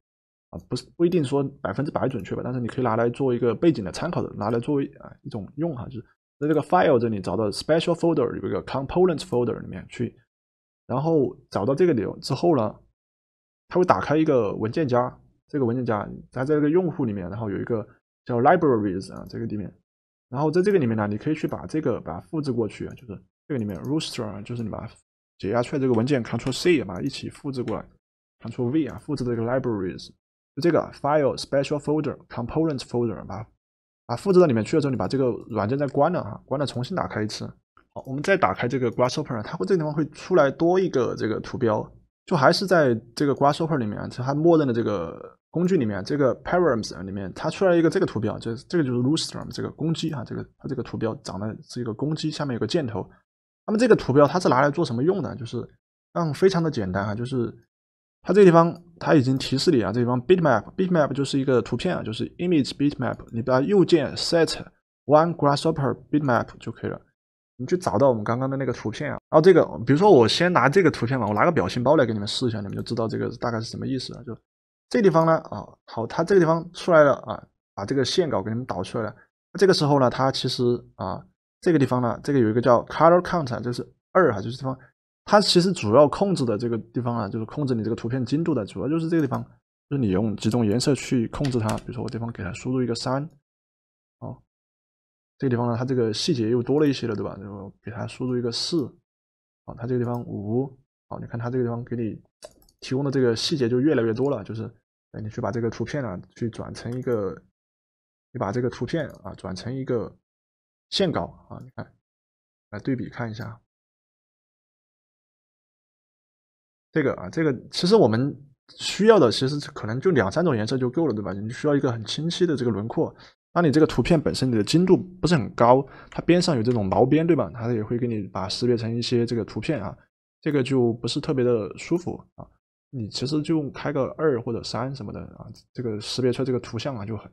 啊，不是不一定说百分之百准确吧，但是你可以拿来做一个背景的参考的，拿来作为啊一种用哈。就是在这个 File 这里找到 Special Folder 有一个 Components Folder 里面去，然后找到这个里头之后呢，它会打开一个文件夹，这个文件夹它在这个用户里面，然后有一个叫 Libraries 啊这个里面，然后在这个里面呢，你可以去把这个把它复制过去，就是。这个里面 Rooster 就是你把解压出来这个文件 c t r l C 把它一起复制过来 c t r l V 啊，复制这个 libraries 就这个 file special folder c o m p o n e n t folder 把啊复制到里面去了之后，你把这个软件再关了啊，关了重新打开一次。好，我们再打开这个 g r a s s h o p p e r 它会这个地方会出来多一个这个图标，就还是在这个 g r a s s h o p p e r 里面，它默认的这个工具里面，这个 params 里面它出来一个这个图标，就这个就是 Rooster 这个公鸡啊，这个它这个图标长得是一个公鸡，下面有个箭头。那么这个图标它是拿来做什么用的？就是，嗯，非常的简单哈，就是，它这个地方它已经提示你啊，这地方 Bitmap Bitmap 就是一个图片啊，就是 Image Bitmap，你把右键 Set One Grasser p p Bitmap 就可以了。你去找到我们刚刚的那个图片啊，然后这个，比如说我先拿这个图片嘛，我拿个表情包来给你们试一下，你们就知道这个大概是什么意思了。就这地方呢，啊，好，它这个地方出来了啊，把这个线稿给你们导出来了。这个时候呢，它其实啊。这个地方呢，这个有一个叫 color count，就是二哈，就是地方，它其实主要控制的这个地方啊，就是控制你这个图片精度的，主要就是这个地方，就是你用几种颜色去控制它。比如说我地方给它输入一个三，哦，这个地方呢，它这个细节又多了一些了，对吧？然后给它输入一个四，好，它这个地方五，好，你看它这个地方给你提供的这个细节就越来越多了，就是哎，你去把这个图片呢，去转成一个，你把这个图片啊转成一个。线稿
啊，你看，来对比看一下，
这个啊，这个其实我们需要的其实可能就两三种颜色就够了，对吧？你需要一个很清晰的这个轮廓。那你这个图片本身你的精度不是很高，它边上有这种毛边，对吧？它也会给你把识别成一些这个图片啊，这个就不是特别的舒服啊。你其实就开个二或者三什么的啊，这个识别出来这个图像啊就很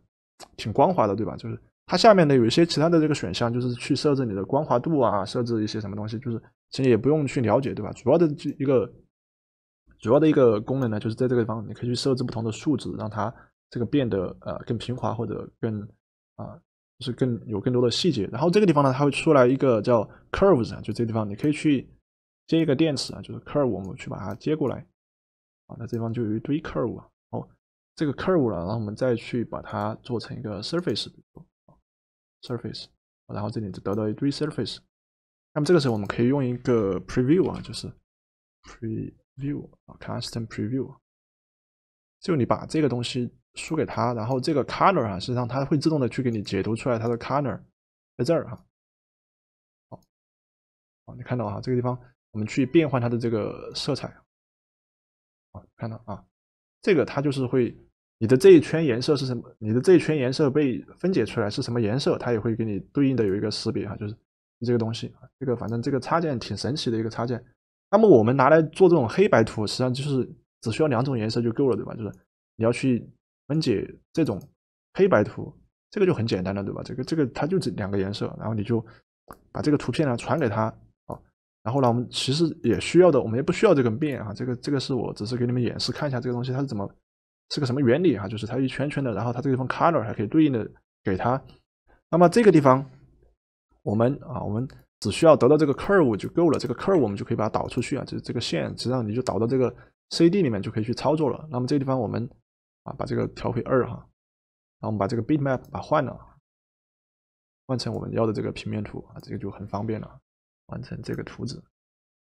挺光滑的，对吧？就是。它下面呢有一些其他的这个选项，就是去设置你的光滑度啊，设置一些什么东西，就是其实也不用去了解，对吧？主要的这一个主要的一个功能呢，就是在这个地方你可以去设置不同的数值，让它这个变得呃更平滑或者更啊就是更有更多的细节。然后这个地方呢，它会出来一个叫 curves 啊，就这地方你可以去接一个电池啊，就是 curve 我们去把它接过来啊，那这方就有一堆 curve 啊，哦，这个 curve 了，然后我们再去把它做成一个 surface。Surface，然后这里就得到一堆 Surface。那么这个时候我们可以用一个 Preview 啊，就是 Preview 啊，Custom Preview。就你把这个东西输给他，然后这个 Color 啊，实际上它会自动的去给你解读出来它的 Color，在这儿啊。好，好，你看到哈，这个地方我们去变换它的这个色彩啊，看到啊，这个它就是会。你的这一圈颜色是什么？你的这一圈颜色被分解出来是什么颜色？它也会给你对应的有一个识别哈，就是这个东西这个反正这个插件挺神奇的一个插件。那么我们拿来做这种黑白图，实际上就是只需要两种颜色就够了，对吧？就是你要去分解这种黑白图，这个就很简单了，对吧？这个这个它就这两个颜色，然后你就把这个图片呢传给他啊。然后呢，我们其实也需要的，我们也不需要这个面啊，这个这个是我只是给你们演示看一下这个东西它是怎么。是个什么原理哈？就是它一圈圈的，然后它这个地方 color 还可以对应的给它。那么这个地方我们啊，我们只需要得到这个 curve 就够了。这个 curve 我们就可以把它导出去啊。就是这个线实际上你就导到这个 C D 里面就可以去操作了。那么这个地方我们啊，把这个调回二哈，然后我们把这个 bitmap 把换了，换成我们要的这个平面图啊，这个就很方便了，完成这个图纸，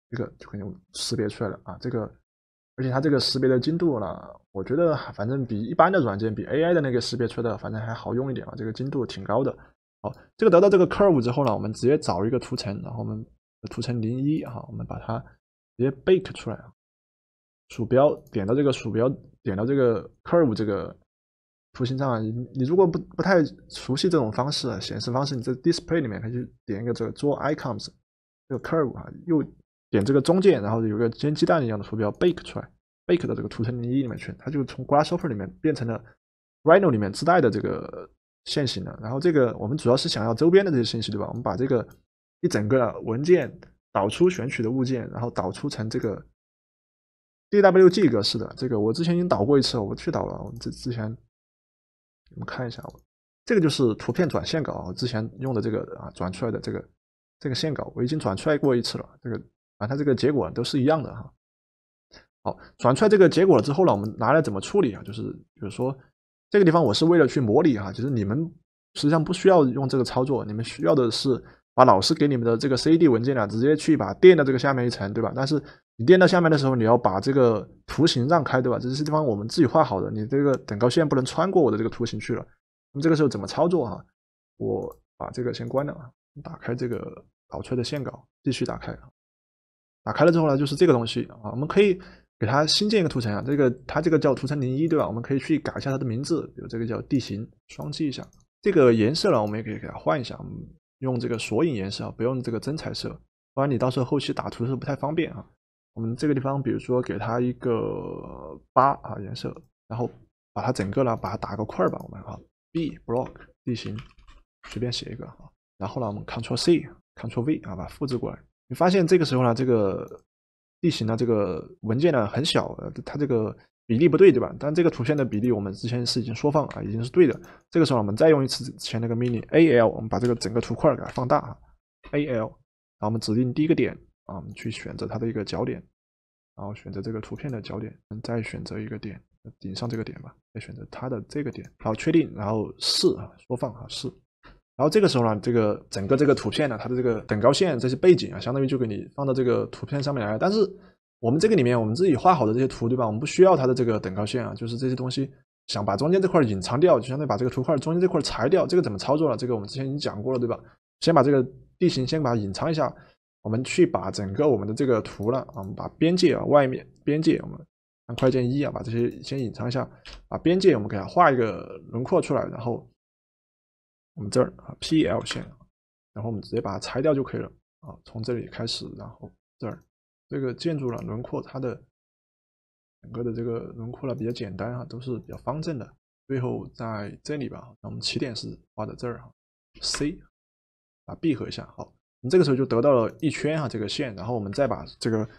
这个就可以识别出来了啊，这个。而且它这个识别的精度呢，我觉得反正比一般的软件，比 AI 的那个识别出来的，反正还好用一点啊，这个精度挺高的。好，这个得到这个 curve 之后呢，我们直接找一个图层，然后我们图层零一哈，我们把它直接 bake 出来。鼠标点到这个鼠标点到这个 curve 这个图形上，你如果不不太熟悉这种方式显示方式，你在 display 里面，可以去点一个这个 draw icons 这个 curve 啊，右。点这个中键，然后有个煎鸡蛋一样的图标 bake 出来，bake 到这个图层零一里面去，它就从 grasshopper 里面变成了 Rhino 里面自带的这个线型的。然后这个我们主要是想要周边的这些信息，对吧？我们把这个一整个文件导出，选取的物件，然后导出成这个 dwg 格式的。这个我之前已经导过一次，我不去导了。我之之前你们看一下，我这个就是图片转线稿，我之前用的这个啊，转出来的这个这个线稿，我已经转出来过一次了。这个。啊，它这个结果都是一样的哈。好，转出来这个结果了之后呢，我们拿来怎么处理啊？就是，就是说，这个地方我是为了去模拟哈，就是你们实际上不需要用这个操作，你们需要的是把老师给你们的这个 CD 文件啊，直接去把垫到这个下面一层，对吧？但是你垫到下面的时候，你要把这个图形让开，对吧？这些地方我们自己画好的，你这个等高线不能穿过我的这个图形去了。那么这个时候怎么操作啊？我把这个先关了啊，打开这个导出来的线稿，继续打开。打开了之后呢，就是这个东西啊，我们可以给它新建一个图层啊，这个它这个叫图层零一对吧？我们可以去改一下它的名字，比如这个叫地形，双击一下这个颜色呢，我们也可以给它换一下，用这个索引颜色啊，不用这个真彩色，不然你到时候后期打图的时候不太方便啊。我们这个地方比如说给它一个八啊颜色，然后把它整个呢，把它打个块吧，我们啊 B block 地形，随便写一个啊，然后呢我们 c t r l C c t r l V 啊，把它复制过来。你发现这个时候呢，这个地形呢，这个文件呢很小，它这个比例不对，对吧？但这个图片的比例我们之前是已经缩放啊，已经是对的。这个时候我们再用一次之前那个命令 A L，我们把这个整个图块给它放大 a L，然后我们指定第一个点啊，我们去选择它的一个角点，然后选择这个图片的角点，再选择一个点顶上这个点吧，再选择它的这个点，好，确定，然后是啊，缩放啊是。然后这个时候呢，这个整个这个图片呢，它的这个等高线这些背景啊，相当于就给你放到这个图片上面来了。但是我们这个里面，我们自己画好的这些图，对吧？我们不需要它的这个等高线啊，就是这些东西想把中间这块隐藏掉，就相当于把这个图块中间这块裁掉。这个怎么操作了？这个我们之前已经讲过了，对吧？先把这个地形先把它隐藏一下。我们去把整个我们的这个图呢，啊，我们把边界啊外面边界，我们按快键一啊，把这些先隐藏一下。把边界我们给它画一个轮廓出来，然后。我们这儿啊，P L 线，然后我们直接把它拆掉就可以了啊。从这里开始，然后这儿这个建筑呢轮廓，它的整个的这个轮廓呢比较简单哈，都是比较方正的。最后在这里吧，那我们起点是画在这儿哈，C 啊，闭合一下，好，我们这个时候就得到了一圈哈，这个线。然后我们再把这个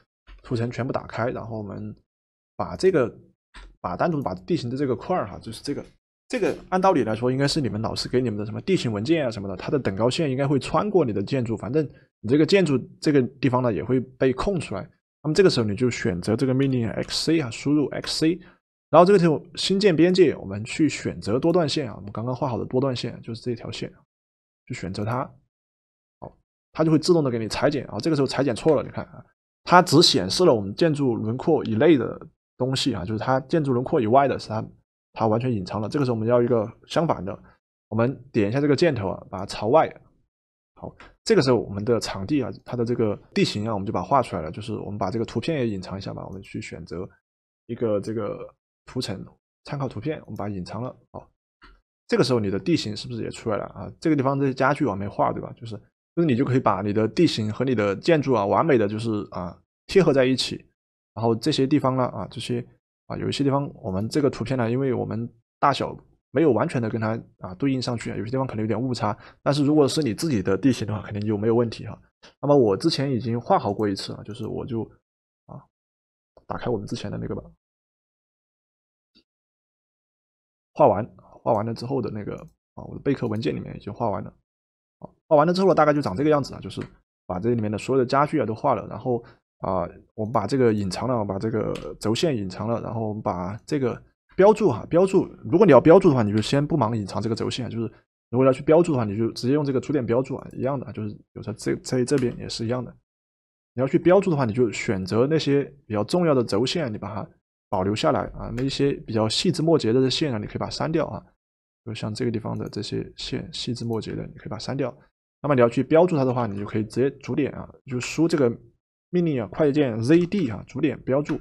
图层全部打开，然后我们把这个把单独把地形的这个块儿哈，就是这个。这个按道理来说，应该是你们老师给你们的什么地形文件啊什么的，它的等高线应该会穿过你的建筑，反正你这个建筑这个地方呢也会被空出来。那么这个时候你就选择这个命令 xc 啊，输入 xc，然后这个时候新建边界，我们去选择多段线啊，我们刚刚画好的多段线就是这条线，就选择它，好，它就会自动的给你裁剪啊。这个时候裁剪错了，你看啊，它只显示了我们建筑轮廓以内的东西啊，就是它建筑轮廓以外的是它它完全隐藏了。这个时候我们要一个相反的，我们点一下这个箭头啊，把它朝外。好，这个时候我们的场地啊，它的这个地形啊，我们就把它画出来了。就是我们把这个图片也隐藏一下吧。我们去选择一个这个图层参考图片，我们把它隐藏了。好，这个时候你的地形是不是也出来了啊？这个地方这些家具往没画对吧？就是就是你就可以把你的地形和你的建筑啊完美的就是啊贴合在一起。然后这些地方呢啊这些。啊，有一些地方我们这个图片呢，因为我们大小没有完全的跟它啊对应上去啊，有些地方可能有点误差。但是如果是你自己的地形的话，肯定就没有问题哈。那么我之前已经画好过一次了，就是我就啊
打开我们之前的那个吧，画完
画完了之后的那个啊我的备课文件里面已经画完了。画完了之后大概就长这个样子啊，就是把这里面的所有的家具啊都画了，然后。啊，我们把这个隐藏了，把这个轴线隐藏了，然后我们把这个标注哈，标注。如果你要标注的话，你就先不忙隐藏这个轴线，就是如果要去标注的话，你就直接用这个主点标注啊，一样的，就是有说这在这边也是一样的。你要去标注的话，你就选择那些比较重要的轴线，你把它保留下来啊，那些比较细枝末节的线啊，你可以把它删掉啊，就像这个地方的这些线细枝末节的，你可以把它删掉。那么你要去标注它的话，你就可以直接主点啊，就输这个。命令啊，快捷键 ZD 啊，主点标注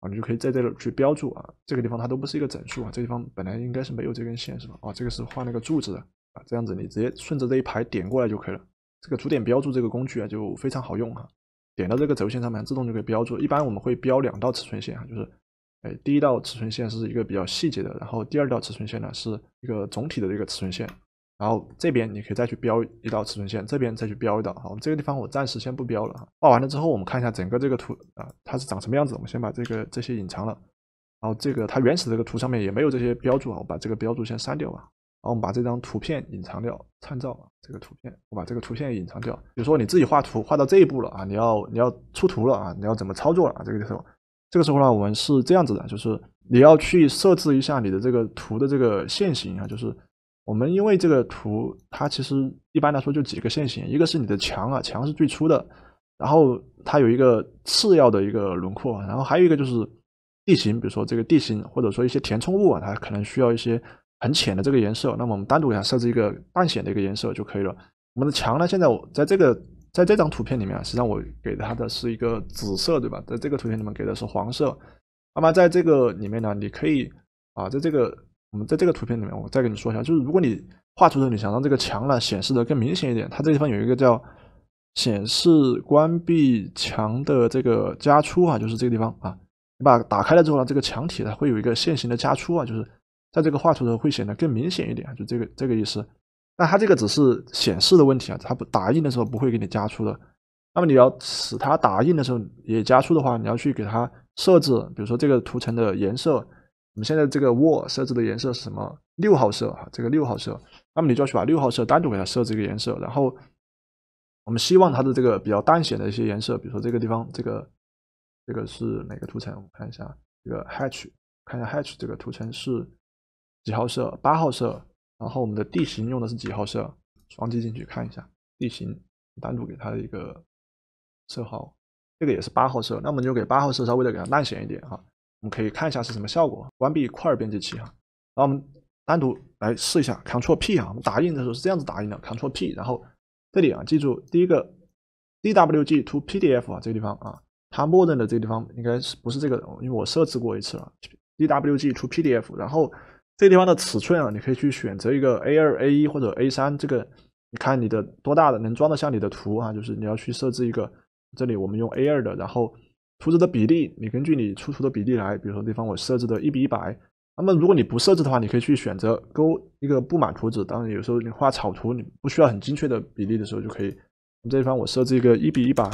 啊，你就可以在这里去标注啊。这个地方它都不是一个整数啊，这地方本来应该是没有这根线是吧？啊，这个是画那个柱子的啊，这样子你直接顺着这一排点过来就可以了。这个主点标注这个工具啊，就非常好用哈。点到这个轴线上面，自动就可以标注。一般我们会标两道尺寸线啊，就是，哎，第一道尺寸线是一个比较细节的，然后第二道尺寸线呢是一个总体的这个尺寸线。然后这边你可以再去标一道尺寸线，这边再去标一道。好，我们这个地方我暂时先不标了画完了之后，我们看一下整个这个图啊，它是长什么样子。我们先把这个这些隐藏了。然后这个它原始这个图上面也没有这些标注啊，我把这个标注先删掉吧。然后我们把这张图片隐藏掉，参照这个图片，我把这个图片隐藏掉。比如说你自己画图画到这一步了啊，你要你要出图了啊，你要怎么操作了啊？这个时候，这个时候呢，我们是这样子的，就是你要去设置一下你的这个图的这个线型啊，就是。我们因为这个图，它其实一般来说就几个线型，一个是你的墙啊，墙是最粗的，然后它有一个次要的一个轮廓，然后还有一个就是地形，比如说这个地形或者说一些填充物啊，它可能需要一些很浅的这个颜色，那么我们单独给它设置一个淡显的一个颜色就可以了。我们的墙呢，现在我在这个在这张图片里面，啊，实际上我给它的是一个紫色，对吧？在这个图片里面给的是黄色，那么在这个里面呢，你可以啊，在这个。我们在这个图片里面，我再跟你说一下，就是如果你画图的时候，你想让这个墙呢显示的更明显一点，它这地方有一个叫“显示关闭墙”的这个加粗啊，就是这个地方啊，你把打开了之后呢，这个墙体它会有一个线形的加粗啊，就是在这个画图的时候会显得更明显一点，就这个这个意思。那它这个只是显示的问题啊，它不打印的时候不会给你加粗的。那么你要使它打印的时候也加粗的话，你要去给它设置，比如说这个图层的颜色。我们现在这个 wall 设置的颜色是什么？六号色哈，这个六号色。那么你就要去把六号色单独给它设置一个颜色。然后，我们希望它的这个比较淡显的一些颜色，比如说这个地方，这个这个是哪个图层？我们看一下，这个 hatch，看一下 hatch 这个图层是几号色？八号色。然后我们的地形用的是几号色？双击进去看一下地形，单独给它一个色号，这个也是八号色。那我们就给八号色稍微的给它淡显一点哈。我们可以看一下是什么效果，关闭块编辑器哈，然后我们单独来试一下 Ctrl P 啊，我们打印的时候是这样子打印的 Ctrl P，然后这里啊，记住第一个 DWG to PDF 啊，这个地方啊，它默认的这个地方应该是不是这个？因为我设置过一次了，DWG to PDF，然后这个地方的尺寸啊，你可以去选择一个 A 二、A 一或者 A 三，这个你看你的多大的能装得下你的图啊，就是你要去设置一个，这里我们用 A 二的，然后。图纸的比例，你根据你出图的比例来，比如说这方我设置的一比一百。那么如果你不设置的话，你可以去选择勾一个布满图纸。当然有时候你画草图，你不需要很精确的比例的时候，就可以。这地方我设置一个一比一百。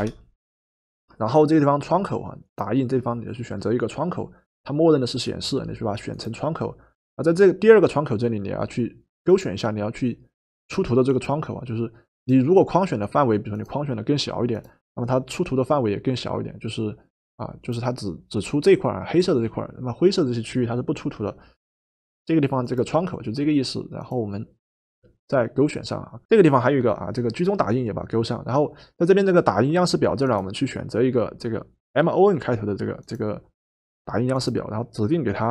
然后这个地方窗口啊，打印这方你要去选择一个窗口，它默认的是显示，你去把它选成窗口。啊，在这个第二个窗口这里，你要去勾选一下，你要去出图的这个窗口啊，就是你如果框选的范围，比如说你框选的更小一点，那么它出图的范围也更小一点，就是。啊，就是它只只出这块黑色的这块那么灰色这些区域它是不出图的。这个地方这个窗口就这个意思，然后我们再勾选上啊。这个地方还有一个啊，这个居中打印也把勾上。然后在这边这个打印样式表这儿，我们去选择一个这个 M O N 开头的这个这个打印样式表，然后指定给它。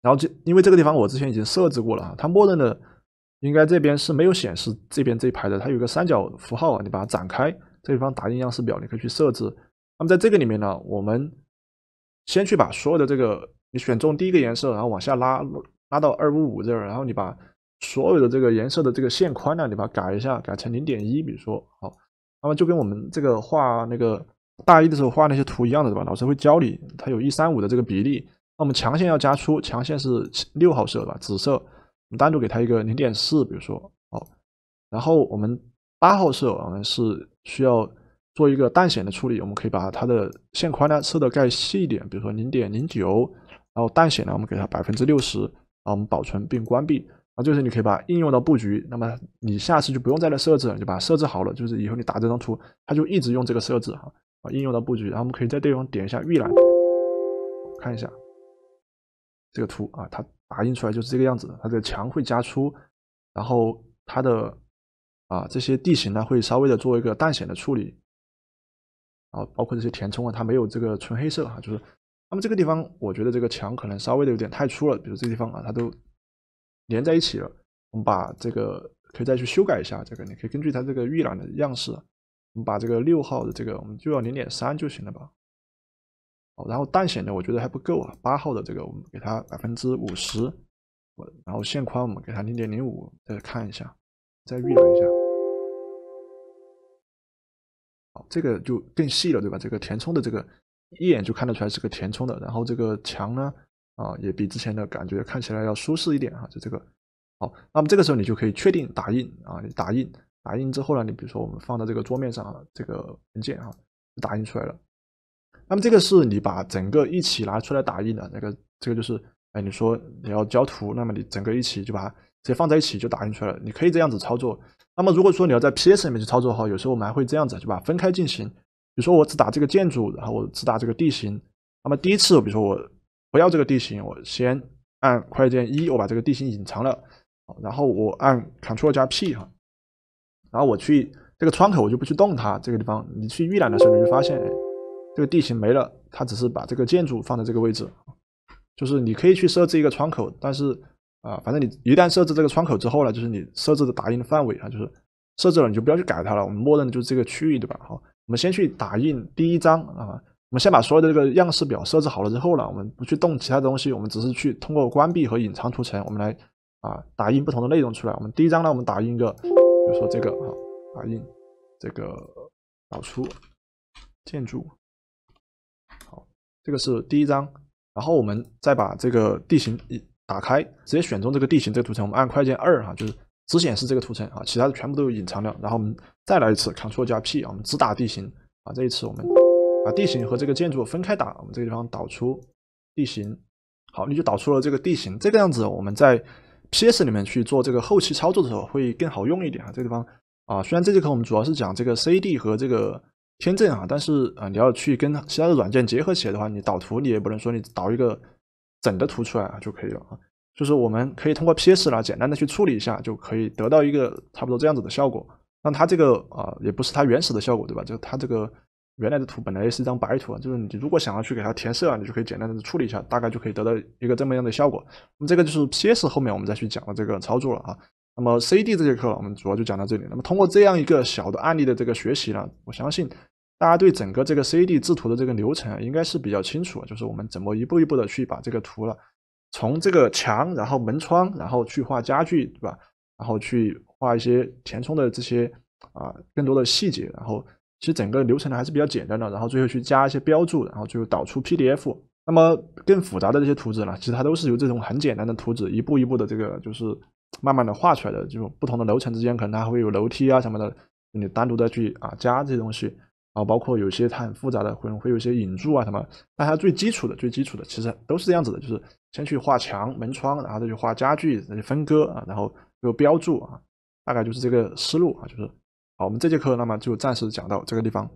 然后这因为这个地方我之前已经设置过了啊，它默认的应该这边是没有显示这边这一排的，它有个三角符号啊，你把它展开，这地方打印样式表你可以去设置。那么在这个里面呢，我们先去把所有的这个，你选中第一个颜色，然后往下拉，拉到二五五这儿，然后你把所有的这个颜色的这个线宽呢，你把它改一下，改成零点一，比如说，好，那么就跟我们这个画那个大一的时候画那些图一样的，对吧？老师会教你，它有一三五的这个比例，那么强线要加粗，强线是六号色，吧？紫色，我们单独给它一个零点四，比如说，好，然后我们八号色，我们是需要。做一个淡显的处理，我们可以把它的线宽呢设的再细一点，比如说零点零九，然后淡显呢，我们给它百分之六十，啊，我们保存并关闭，啊，就是你可以把应用到布局，那么你下次就不用再来设置，了，你就把它设置好了，就是以后你打这张图，它就一直用这个设置哈，啊，应用到布局，然后我们可以在地方点一下预览，看一下这个图啊，它打印出来就是这个样子的，它的墙会加粗，然后它的啊这些地形呢会稍微的做一个淡显的处理。啊，包括这些填充啊，它没有这个纯黑色哈，就是，那么这个地方我觉得这个墙可能稍微的有点太粗了，比如这地方啊，它都连在一起了，我们把这个可以再去修改一下，这个你可以根据它这个预览的样式，我们把这个六号的这个我们就要零点三就行了吧，好，然后淡显的我觉得还不够啊，八号的这个我们给它百分之五十，然后线宽我们给它零点零五，再看一下，再预览一下。这个就更细了，对吧？这个填充的这个一眼就看得出来是个填充的，然后这个墙呢，啊，也比之前的感觉看起来要舒适一点哈。就这个好，那么这个时候你就可以确定打印啊，你打印，打印之后呢，你比如说我们放到这个桌面上啊，这个文件哈，打印出来了。那么这个是你把整个一起拿出来打印的那个，这个就是，哎，你说你要交图，那么你整个一起就把它直接放在一起就打印出来了，你可以这样子操作。那么如果说你要在 PS 里面去操作的话，有时候我们还会这样子，就把分开进行。比如说我只打这个建筑，然后我只打这个地形。那么第一次，比如说我不要这个地形，我先按快捷键一，我把这个地形隐藏了。然后我按 Ctrl 加 P 哈，然后我去这个窗口，我就不去动它这个地方。你去预览的时候，你会发现这个地形没了，它只是把这个建筑放在这个位置。就是你可以去设置一个窗口，但是。啊，反正你一旦设置这个窗口之后呢，就是你设置的打印的范围啊，就是设置了你就不要去改它了。我们默认就是这个区域，对吧？好，我们先去打印第一张啊。我们先把所有的这个样式表设置好了之后呢，我们不去动其他东西，我们只是去通过关闭和隐藏图层，我们来啊打印不同的内容出来。我们第一张呢，我们打印一个，比如说这个啊，打印这个导出建筑。好，这个是第一张。然后我们再把这个地形一。打开，直接选中这个地形这个图层，我们按快捷键二哈，就是只显示这个图层啊，其他的全部都有隐藏掉，然后我们再来一次，Ctrl 加 P 啊，我们只打地形啊。这一次我们把地形和这个建筑分开打，我们这个地方导出地形好，你就导出了这个地形，这个样子我们在 PS 里面去做这个后期操作的时候会更好用一点啊。这个地方啊，虽然这节课我们主要是讲这个 c d 和这个天正啊，但是啊，你要去跟其他的软件结合起来的话，你导图你也不能说你导一个。整的涂出来啊就可以了啊，就是我们可以通过 PS 啦简单的去处理一下，就可以得到一个差不多这样子的效果。那它这个啊也不是它原始的效果对吧？就它这个原来的图本来是一张白图，啊，就是你如果想要去给它填色啊，你就可以简单的处理一下，大概就可以得到一个这么样的效果。那么这个就是 PS 后面我们再去讲的这个操作了啊。那么 CD 这节课我们主要就讲到这里。那么通过这样一个小的案例的这个学习呢，我相信。大家对整个这个 CAD 制图的这个流程啊，应该是比较清楚，就是我们怎么一步一步的去把这个图了，从这个墙，然后门窗，然后去画家具，对吧？然后去画一些填充的这些啊，更多的细节。然后其实整个流程呢还是比较简单的。然后最后去加一些标注，然后最后导出 PDF。那么更复杂的这些图纸呢，其实它都是由这种很简单的图纸一步一步的这个就是慢慢的画出来的。就不同的楼层之间可能它会有楼梯啊什么的，你单独的去啊加这些东西。然后包括有些它很复杂的会会有一些引注啊什么，但它最基础的最基础的其实都是这样子的，就是先去画墙门窗，然后再去画家具，再去分割啊，然后又标注啊，大概就是这个思路啊，就是好，我们这节课那么
就暂时讲到这个地方。